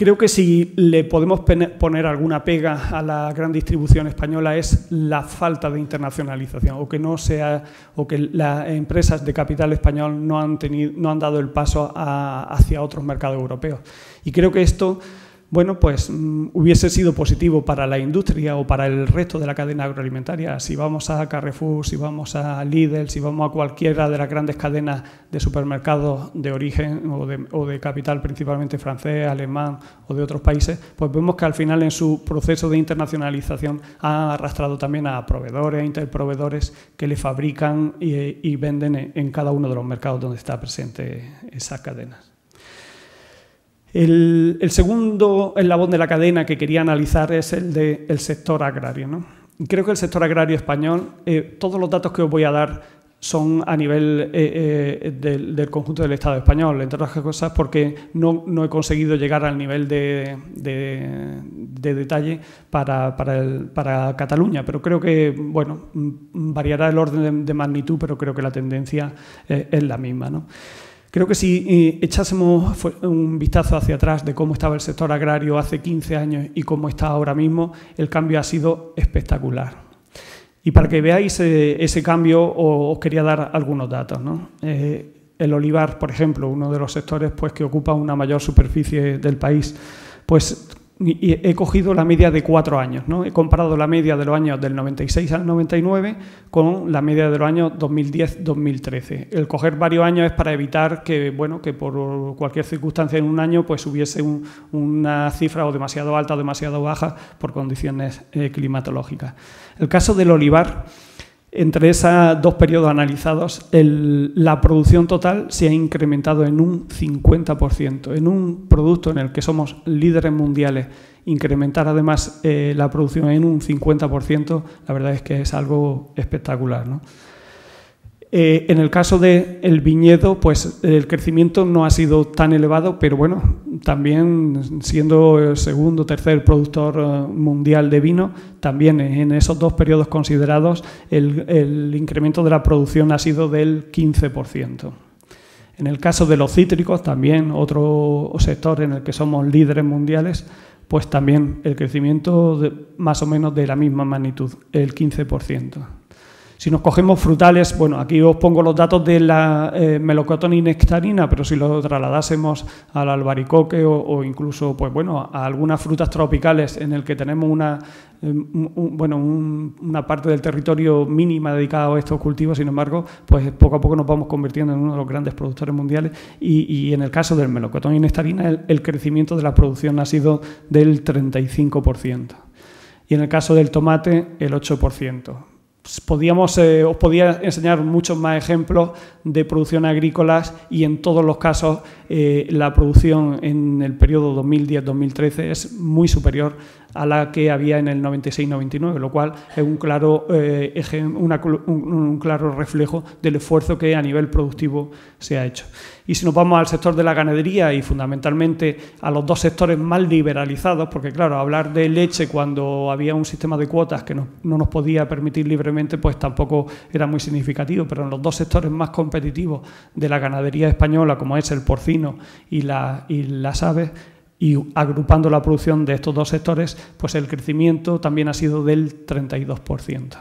Creo que si le podemos poner alguna pega a la gran distribución española es la falta de internacionalización o que no sea o que las empresas de capital español no han tenido no han dado el paso hacia otros mercados europeos. Y creo que esto bueno, pues mm, hubiese sido positivo para la industria o para el resto de la cadena agroalimentaria. Si vamos a Carrefour, si vamos a Lidl, si vamos a cualquiera de las grandes cadenas de supermercados de origen o de, capital principalmente francés, alemán o de otros países, pues vemos que al final en su proceso de internacionalización ha arrastrado también a proveedores, e interproveedores que le fabrican y, venden en, cada uno de los mercados donde está presente esa cadena. El, segundo eslabón de la cadena que quería analizar es el del sector agrario. ¿no? Creo que el sector agrario español, eh, todos los datos que os voy a dar son a nivel eh, eh, del, conjunto del Estado español, entre otras cosas porque no, he conseguido llegar al nivel de, de, detalle para, Cataluña, pero creo que, bueno, variará el orden de, de magnitud, pero creo que la tendencia es la misma. ¿no? Creo que si eh, echásemos un vistazo hacia atrás de cómo estaba el sector agrario hace 15 años y cómo está ahora mismo, el cambio ha sido espectacular. Y para que veáis eh, ese cambio, os quería dar algunos datos. Eh, el olivar, por ejemplo, uno de los sectores pues, que ocupa una mayor superficie del país, pues he cogido la media de cuatro años. ¿no? He comparado la media de los años del 96 al 99 con la media de los años 2010-2013. El coger varios años es para evitar que, bueno, que por cualquier circunstancia en un año pues, hubiese una cifra o demasiado alta o demasiado baja por condiciones eh, climatológicas. El caso del olivar entre esos dos periodos analizados, la producción total se ha incrementado en un 50%. En un producto en el que somos líderes mundiales, incrementar además eh, la producción en un 50%, la verdad es que es algo espectacular. ¿no? Eh, en el caso del viñedo, pues el crecimiento no ha sido tan elevado, pero bueno, también siendo el eh, segundo, o tercer productor eh, mundial de vino, también en esos dos periodos considerados el, incremento de la producción ha sido del 15%. En el caso de los cítricos, también otro sector en el que somos líderes mundiales, pues también el crecimiento más o menos de la misma magnitud, el 15%. Si nos cogemos frutales, bueno, aquí os pongo los datos de la eh, melocotón y nectarina, pero si lo trasladásemos al albaricoque o, incluso, pues bueno, a algunas frutas tropicales en el que tenemos una, em, bueno, una parte del territorio mínima dedicada a estos cultivos, sin embargo, pues poco a poco nos vamos convirtiendo en uno de los grandes productores mundiales y, en el caso del melocotón y nectarina, el crecimiento de la producción ha sido del 35% y en el caso del tomate el 8%. Pues, podíamos, eh, os podía enseñar muchos más ejemplos de producción agrícolas y en todos los casos eh, la producción en el periodo 2010-2013 es muy superior a la que había en el 96-99, lo cual es un claro, eh, un, claro reflejo del esfuerzo que a nivel productivo se ha hecho. Y si nos vamos al sector de la ganadería y fundamentalmente a los dos sectores más liberalizados, porque claro, hablar de leche cuando había un sistema de cuotas que no, nos podía permitir libremente, pues tampoco era muy significativo, pero en los dos sectores más competitivos de la ganadería española, como es el porcino y, la, y las aves, y agrupando la producción de estos dos sectores, pues el crecimiento también ha sido del 32%.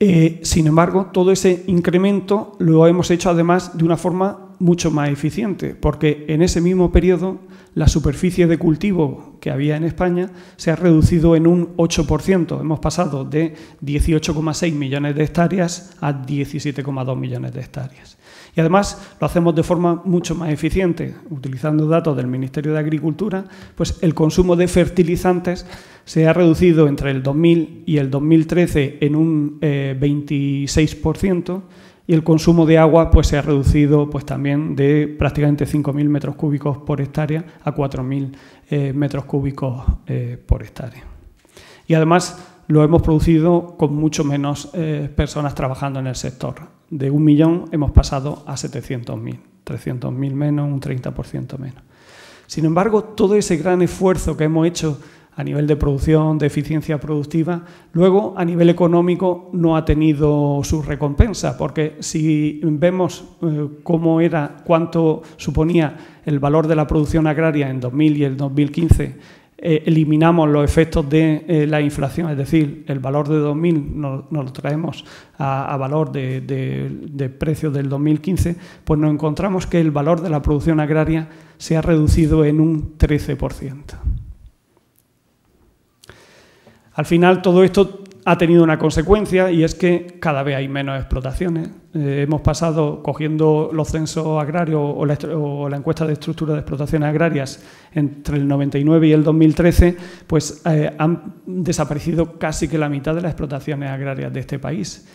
Eh, sin embargo, todo ese incremento lo hemos hecho además de una forma mucho más eficiente, porque en ese mismo periodo la superficie de cultivo que había en España se ha reducido en un 8%. Hemos pasado de 18,6 millones de hectáreas a 17,2 millones de hectáreas. Y además lo hacemos de forma mucho más eficiente, utilizando datos del Ministerio de Agricultura, pues el consumo de fertilizantes se ha reducido entre el 2000 y el 2013 en un 26% eh, y el consumo de agua pues, se ha reducido pues, también de prácticamente 5.000 metros cúbicos por hectárea a 4.000 eh, metros cúbicos eh, por hectárea. Y además lo hemos producido con mucho menos eh, personas trabajando en el sector. De un millón hemos pasado a 700.000, 300.000 menos, un 30% menos. Sin embargo, todo ese gran esfuerzo que hemos hecho a nivel de producción, de eficiencia productiva. Luego, a nivel económico, no ha tenido su recompensa, porque si vemos eh, cómo era, cuánto suponía el valor de la producción agraria en 2000 y el 2015, eh, eliminamos los efectos de eh, la inflación, es decir, el valor de 2000 nos, lo traemos a, valor de, de, de precios del 2015, pues nos encontramos que el valor de la producción agraria se ha reducido en un 13%. Al final todo esto ha tenido una consecuencia y es que cada vez hay menos explotaciones. Eh, hemos pasado, cogiendo los censos agrarios o la, encuesta de estructura de explotaciones agrarias entre el 99 y el 2013, pues eh, han desaparecido casi que la mitad de las explotaciones agrarias de este país.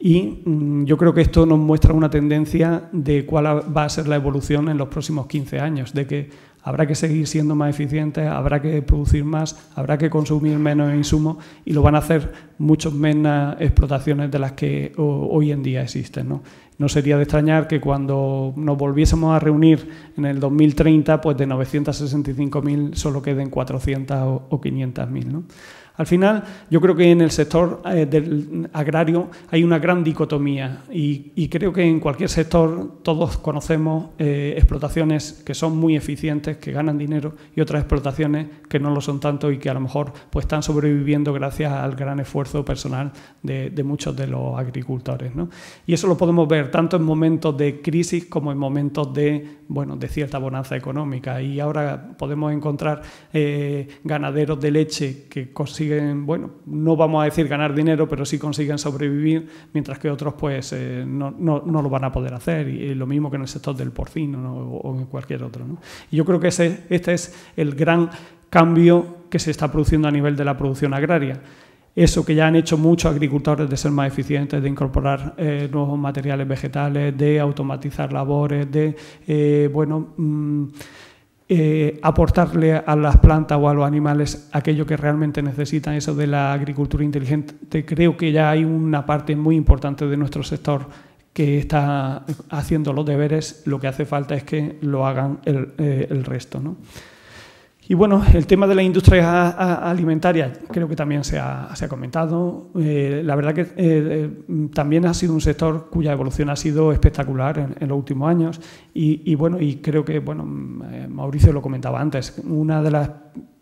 Y mm, yo creo que esto nos muestra una tendencia de cuál va a ser la evolución en los próximos 15 años, de que habrá que seguir siendo más eficientes, habrá que producir más, habrá que consumir menos insumos y lo van a hacer muchas menos explotaciones de las que hoy en día existen. ¿no? sería de extrañar que cuando nos volviésemos a reunir en el 2030, pues de 965.000 solo queden 400 o 500.000. ¿no? Al final, yo creo que en el sector eh, del agrario hay una gran dicotomía y, creo que en cualquier sector todos conocemos eh, explotaciones que son muy eficientes, que ganan dinero y otras explotaciones que no lo son tanto y que a lo mejor pues, están sobreviviendo gracias al gran esfuerzo personal de, muchos de los agricultores. ¿no? Y eso lo podemos ver tanto en momentos de crisis como en momentos de, bueno, de cierta bonanza económica. Y ahora podemos encontrar eh, ganaderos de leche que consiguen bueno, no vamos a decir ganar dinero, pero sí consiguen sobrevivir, mientras que otros pues eh, no, lo van a poder hacer. Y, lo mismo que en el sector del porcino o, en cualquier otro. Y yo creo que ese, este es el gran cambio que se está produciendo a nivel de la producción agraria eso que ya han hecho muchos agricultores de ser más eficientes, de incorporar eh, nuevos materiales vegetales, de automatizar labores, de eh, bueno mm, eh, aportarle a las plantas o a los animales aquello que realmente necesitan, eso de la agricultura inteligente. Creo que ya hay una parte muy importante de nuestro sector que está haciendo los deberes, lo que hace falta es que lo hagan el, eh, el resto. ¿no? Y bueno, el tema de la industria alimentaria creo que también se ha, comentado. Eh, la verdad que eh, eh, también ha sido un sector cuya evolución ha sido espectacular en, los últimos años. Y, bueno, y creo que, bueno, Mauricio lo comentaba antes, una de las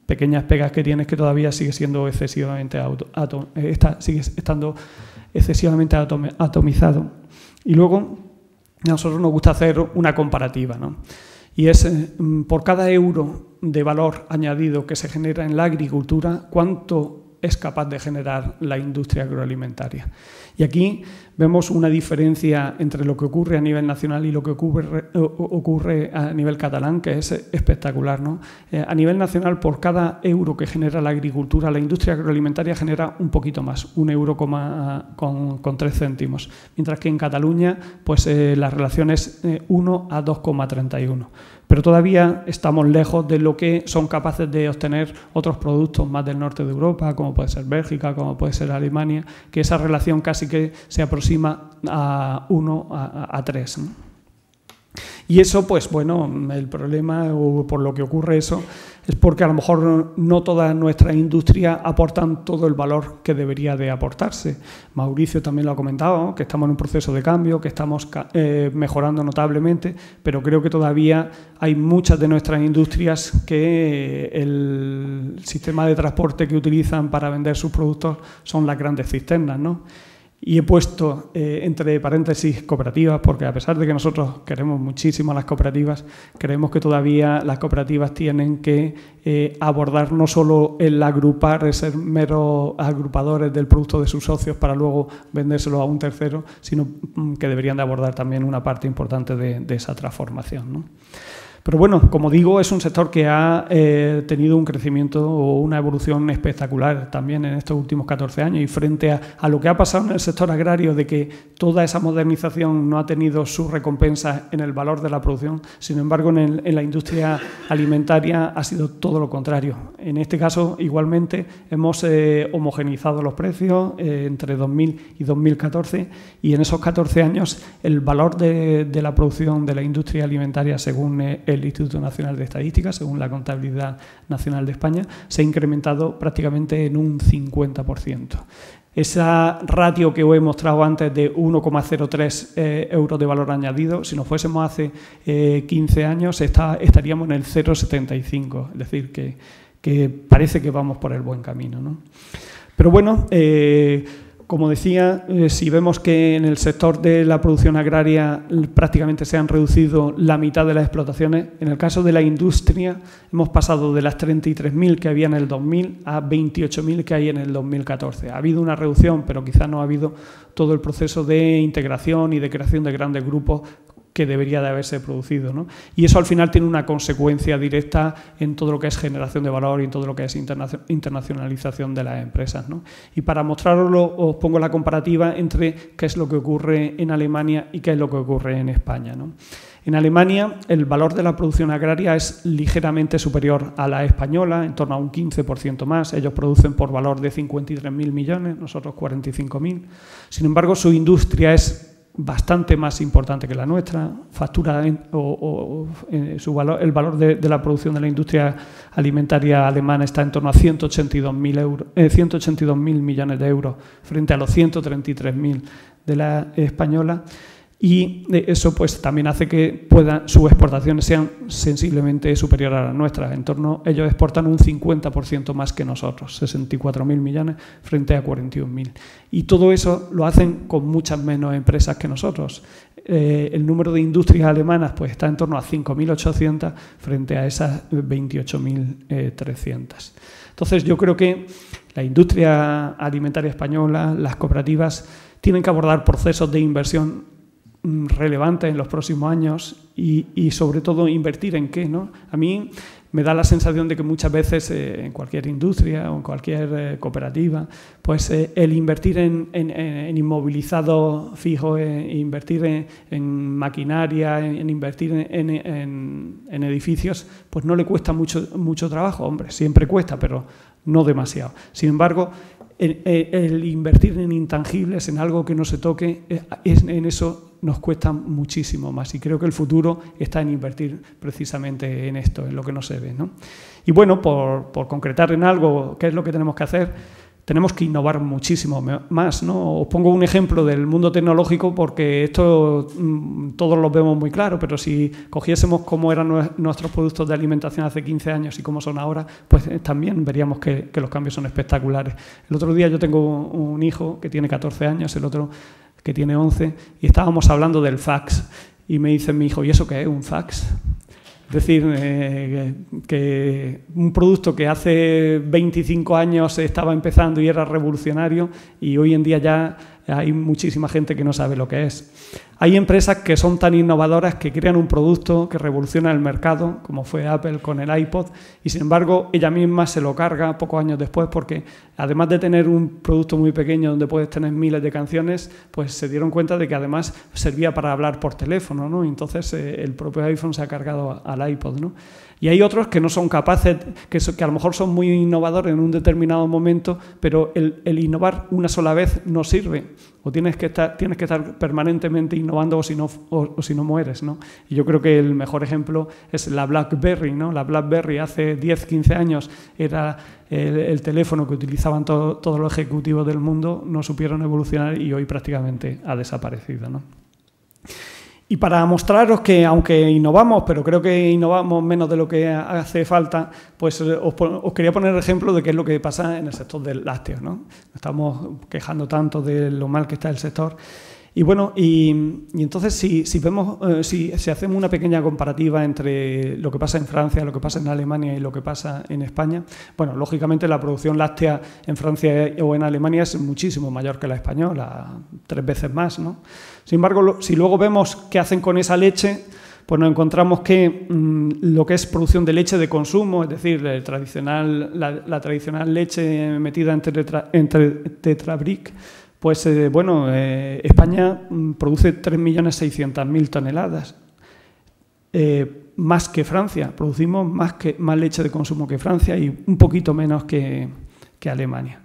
pequeñas pegas que tiene es que todavía sigue siendo excesivamente auto, está, sigue estando excesivamente atomizado. Y luego a nosotros nos gusta hacer una comparativa, ¿no? Y es por cada euro de valor añadido que se genera en la agricultura, cuánto es capaz de generar la industria agroalimentaria. Y aquí vemos una diferencia entre lo que ocurre a nivel nacional y lo que ocurre, a nivel catalán, que es espectacular. ¿no? Eh, a nivel nacional, por cada euro que genera la agricultura, la industria agroalimentaria genera un poquito más, un euro con, tres céntimos, mientras que en Cataluña pues, eh, la relación es 1 eh, a 2,31 pero todavía estamos lejos de lo que son capaces de obtener otros productos más del norte de Europa, como puede ser Bélgica, como puede ser Alemania, que esa relación casi que se aproxima a 1 a 3. Y eso, pues bueno, el problema o por lo que ocurre eso es porque a lo mejor no, todas nuestras industrias aportan todo el valor que debería de aportarse. Mauricio también lo ha comentado, que estamos en un proceso de cambio, que estamos eh, mejorando notablemente, pero creo que todavía hay muchas de nuestras industrias que el sistema de transporte que utilizan para vender sus productos son las grandes cisternas, ¿no? Y he puesto eh, entre paréntesis cooperativas, porque a pesar de que nosotros queremos muchísimo a las cooperativas, creemos que todavía las cooperativas tienen que eh, abordar no solo el agrupar, ser meros agrupadores del producto de sus socios para luego vendérselo a un tercero, sino mm, que deberían de abordar también una parte importante de, esa transformación. ¿no? Pero bueno, como digo, es un sector que ha eh, tenido un crecimiento o una evolución espectacular también en estos últimos 14 años y frente a, lo que ha pasado en el sector agrario de que toda esa modernización no ha tenido su recompensa en el valor de la producción, sin embargo en, la industria alimentaria ha sido todo lo contrario. En este caso, igualmente, hemos eh, homogenizado los precios eh, entre 2000 y 2014 y en esos 14 años el valor de, de la producción de la industria alimentaria según el el Instituto Nacional de Estadística, según la Contabilidad Nacional de España, se ha incrementado prácticamente en un 50%. Esa ratio que os he mostrado antes de 1,03 eh, euros de valor añadido, si nos fuésemos hace 15 eh, años, estaríamos en el 0,75, es decir, que, parece que vamos por el buen camino. Pero bueno, eh, como decía, eh, si vemos que en el sector de la producción agraria prácticamente se han reducido la mitad de las explotaciones, en el caso de la industria hemos pasado de las 33.000 que había en el 2000 a 28.000 que hay en el 2014. Ha habido una reducción, pero quizá no ha habido todo el proceso de integración y de creación de grandes grupos que debería de haberse producido. ¿no? Y eso al final tiene una consecuencia directa en todo lo que es generación de valor y en todo lo que es internacionalización de las empresas. Y para mostrarlo os pongo la comparativa entre qué es lo que ocurre en Alemania y qué es lo que ocurre en España. En Alemania el valor de la producción agraria es ligeramente superior a la española, en torno a un 15% más. Ellos producen por valor de 53.000 millones, nosotros 45.000. Sin embargo, su industria es bastante más importante que la nuestra, factura o, eh, su valor, el valor de, la producción de la industria alimentaria alemana está en torno a 182.000 eh, millones de euros frente a los 133.000 de la española y eh, eso pues también hace que sus exportaciones sean sensiblemente superiores a las nuestras. En ellos exportan un 50% más que nosotros, 64.000 millones frente a 41.000. Y todo eso lo hacen con muchas menos empresas que nosotros. Eh, el número de industrias alemanas pues está en torno a 5.800 frente a esas 28.300. Eh, Entonces yo creo que la industria alimentaria española, las cooperativas, tienen que abordar procesos de inversión Mm, relevante en los próximos años y, sobre todo invertir en qué. ¿no? A mí me da la sensación de que muchas veces eh, en cualquier industria o en cualquier eh, cooperativa, pues eh, el invertir en, inmovilizado fijo, invertir en, maquinaria, en, invertir en, edificios, pues no le cuesta mucho, mucho trabajo, hombre, siempre cuesta, pero no demasiado. Sin embargo, el, invertir en intangibles, en algo que no se toque, eh, en eso nos cuesta muchísimo más. Y creo que el futuro está en invertir precisamente en esto, en lo que no se ve. ¿no? Y bueno, por, por concretar en algo, ¿qué es lo que tenemos que hacer? tenemos que innovar muchísimo más. ¿no? Os pongo un ejemplo del mundo tecnológico porque esto mm, todos lo vemos muy claro, pero si cogiésemos cómo eran nuestros productos de alimentación hace 15 años y cómo son ahora, pues eh, también veríamos que, que los cambios son espectaculares. El otro día yo tengo un hijo que tiene 14 años, el otro que tiene 11, y estábamos hablando del fax. Y me dice mi hijo, ¿y eso qué es un fax? Es decir, eh, que un producto que hace 25 años estaba empezando y era revolucionario y hoy en día ya hay muchísima gente que no sabe lo que es. Hay empresas que son tan innovadoras que crean un producto que revoluciona el mercado, como fue Apple con el iPod, y sin embargo ella misma se lo carga pocos años después porque además de tener un producto muy pequeño donde puedes tener miles de canciones, pues se dieron cuenta de que además servía para hablar por teléfono, ¿no? Entonces eh, el propio iPhone se ha cargado al iPod, ¿no? Y hay otros que no son capaces, que, a lo mejor son muy innovadores en un determinado momento, pero el, innovar una sola vez no sirve. O tienes que estar, tienes que estar permanentemente innovando o si no, si no mueres. Y yo creo que el mejor ejemplo es la BlackBerry. ¿no? La BlackBerry hace 10, 15 años era el, teléfono que utilizaban todos los ejecutivos del mundo, no supieron evolucionar y hoy prácticamente ha desaparecido. ¿no? Y para mostraros que, aunque innovamos, pero creo que innovamos menos de lo que hace falta, pues eh, os, quería poner el ejemplo de qué es lo que pasa en el sector del lácteo. ¿no? Estamos quejando tanto de lo mal que está el sector. Y bueno, y, entonces si, vemos, eh, si, hacemos una pequeña comparativa entre lo que pasa en Francia, lo que pasa en Alemania y lo que pasa en España, bueno, lógicamente la producción láctea en Francia o en Alemania es muchísimo mayor que la española, tres veces más, ¿no? Sin embargo, si luego vemos qué hacen con esa leche, pues nos encontramos que mm, lo que es producción de leche de consumo, es decir, la, tradicional leche metida entre tetra, en tetrabric, pues eh, bueno, eh, España mm, produce 3.600.000 toneladas, eh, más que Francia, producimos más, que, más leche de consumo que Francia y un poquito menos que Alemania.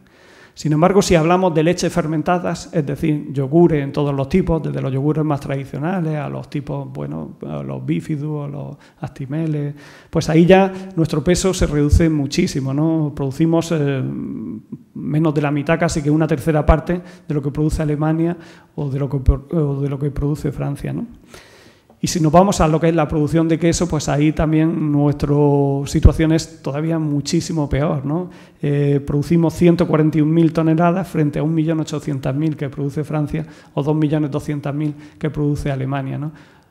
Sin embargo, si hablamos de leches fermentadas, es decir, yogures en todos los tipos, desde los yogures más tradicionales a los tipos, bueno, los bífidos, los astimeles, pues ahí ya nuestro peso se reduce muchísimo, ¿no? Producimos eh, menos de la mitad, casi que una tercera parte de lo que produce Alemania o de lo que, o de lo que produce Francia, ¿no? Y si nos vamos a lo que es la producción de queso, pues ahí también nuestra situación es todavía muchísimo peor. ¿no? Eh, producimos 141.000 toneladas frente a 1.800.000 que produce Francia o 2.200.000 que produce Alemania.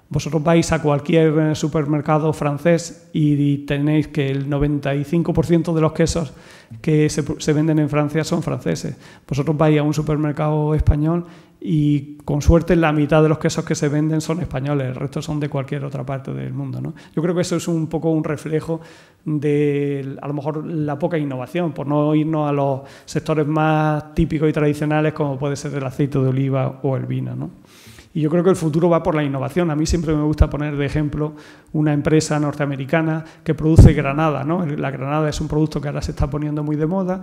Vosotros vais a cualquier eh, supermercado francés y tenéis que el 95% de los quesos que se, venden en Francia son franceses. Vosotros vais a un supermercado español y con suerte la mitad de los quesos que se venden son españoles, el resto son de cualquier otra parte del mundo. ¿no? Yo creo que eso es un poco un reflejo de a lo mejor la poca innovación, por no irnos a los sectores más típicos y tradicionales como puede ser el aceite de oliva o el vino. ¿no? Y yo creo que el futuro va por la innovación. A mí siempre me gusta poner de ejemplo una empresa norteamericana que produce granada. La granada es un producto que ahora se está poniendo muy de moda,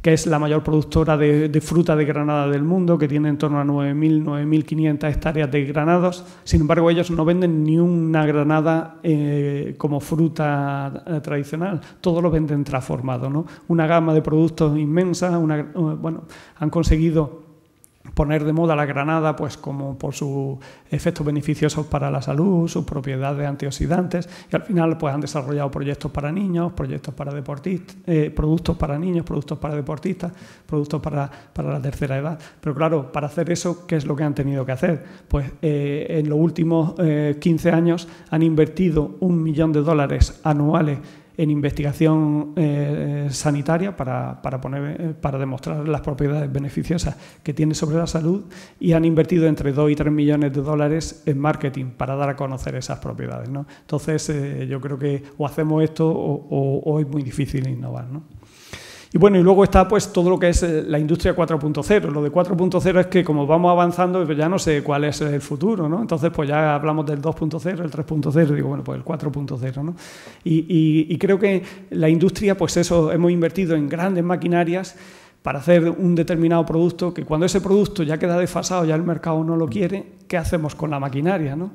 que es la mayor productora de, fruta de granada del mundo, que tiene en torno a 9.000, 9.500 hectáreas de granados. Sin embargo, ellos no venden ni una granada eh, como fruta eh, tradicional. Todo lo venden transformado. Una gama de productos inmensa. Una, bueno, han conseguido poner de moda la granada, pues como por sus efectos beneficiosos para la salud, sus propiedades antioxidantes, y al final pues han desarrollado proyectos para niños, proyectos para deportistas, eh, productos para niños, productos para deportistas, productos para, la tercera edad. Pero claro, para hacer eso, ¿qué es lo que han tenido que hacer? Pues eh, en los últimos 15 eh, años han invertido un millón de dólares anuales en investigación eh, sanitaria para, para, poner, eh, para demostrar las propiedades beneficiosas que tiene sobre la salud y han invertido entre 2 y 3 millones de dólares en marketing para dar a conocer esas propiedades. ¿no? Entonces, eh, yo creo que o hacemos esto o, o es muy difícil innovar. ¿no? Y bueno, y luego está pues todo lo que es eh, la industria 4.0. Lo de 4.0 es que como vamos avanzando, pues, ya no sé cuál es el futuro, ¿no? Entonces pues ya hablamos del 2.0, el 3.0, digo, bueno, pues el 4.0, ¿no? Y, creo que la industria, pues eso, hemos invertido en grandes maquinarias para hacer un determinado producto que cuando ese producto ya queda desfasado, ya el mercado no lo quiere, ¿qué hacemos con la maquinaria? ¿no?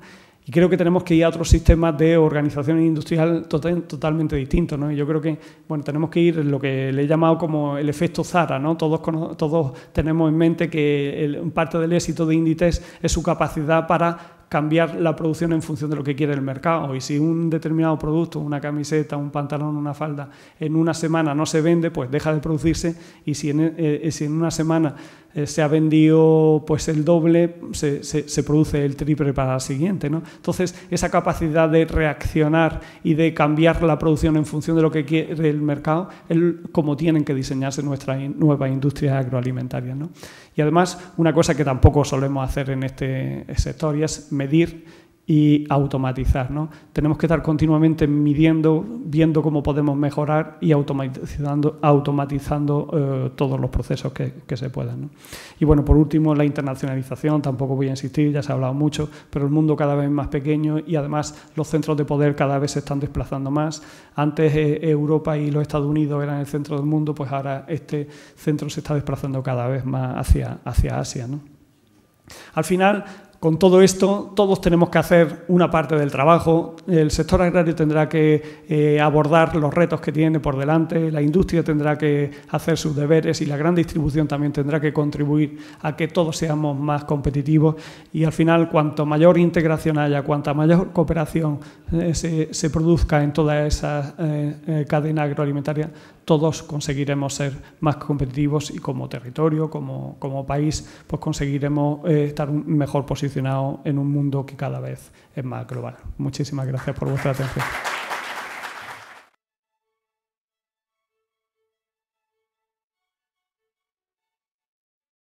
Y creo que tenemos que ir a otros sistemas de organización industrial totalmente distintos. yo creo que bueno, tenemos que ir lo que le he llamado como el efecto Zara. ¿no? Todos, todos tenemos en mente que parte del éxito de Inditex es su capacidad para cambiar la producción en función de lo que quiere el mercado. Y si un determinado producto, una camiseta, un pantalón, una falda, en una semana no se vende, pues deja de producirse. Y si en eh, eh, una semana eh, se ha vendido pues el doble, se, produce el triple para la siguiente. ¿no? Entonces, esa capacidad de reaccionar y de cambiar la producción en función de lo que quiere el mercado es como tienen que diseñarse nuestras nuevas industrias agroalimentarias. Y además, una cosa que tampoco solemos hacer en este sector es medir y automatizar. ¿no? Tenemos que estar continuamente midiendo, viendo cómo podemos mejorar y automatizando, automatizando eh, todos los procesos que, que se puedan. ¿no? Y bueno, por último, la internacionalización, tampoco voy a insistir, ya se ha hablado mucho, pero el mundo cada vez más pequeño y además los centros de poder cada vez se están desplazando más. Antes eh, Europa y los Estados Unidos eran el centro del mundo, pues ahora este centro se está desplazando cada vez más hacia, hacia Asia. ¿no? Al final, con todo esto, todos tenemos que hacer una parte del trabajo, el sector agrario tendrá que eh, abordar los retos que tiene por delante, la industria tendrá que hacer sus deberes y la gran distribución también tendrá que contribuir a que todos seamos más competitivos y al final cuanto mayor integración haya, cuanta mayor cooperación eh, se, produzca en toda esa eh, cadena agroalimentaria, todos conseguiremos ser más competitivos y como territorio, como, país, pues conseguiremos estar mejor posición en un mundo que cada vez es más global. Muchísimas gracias por vuestra atención.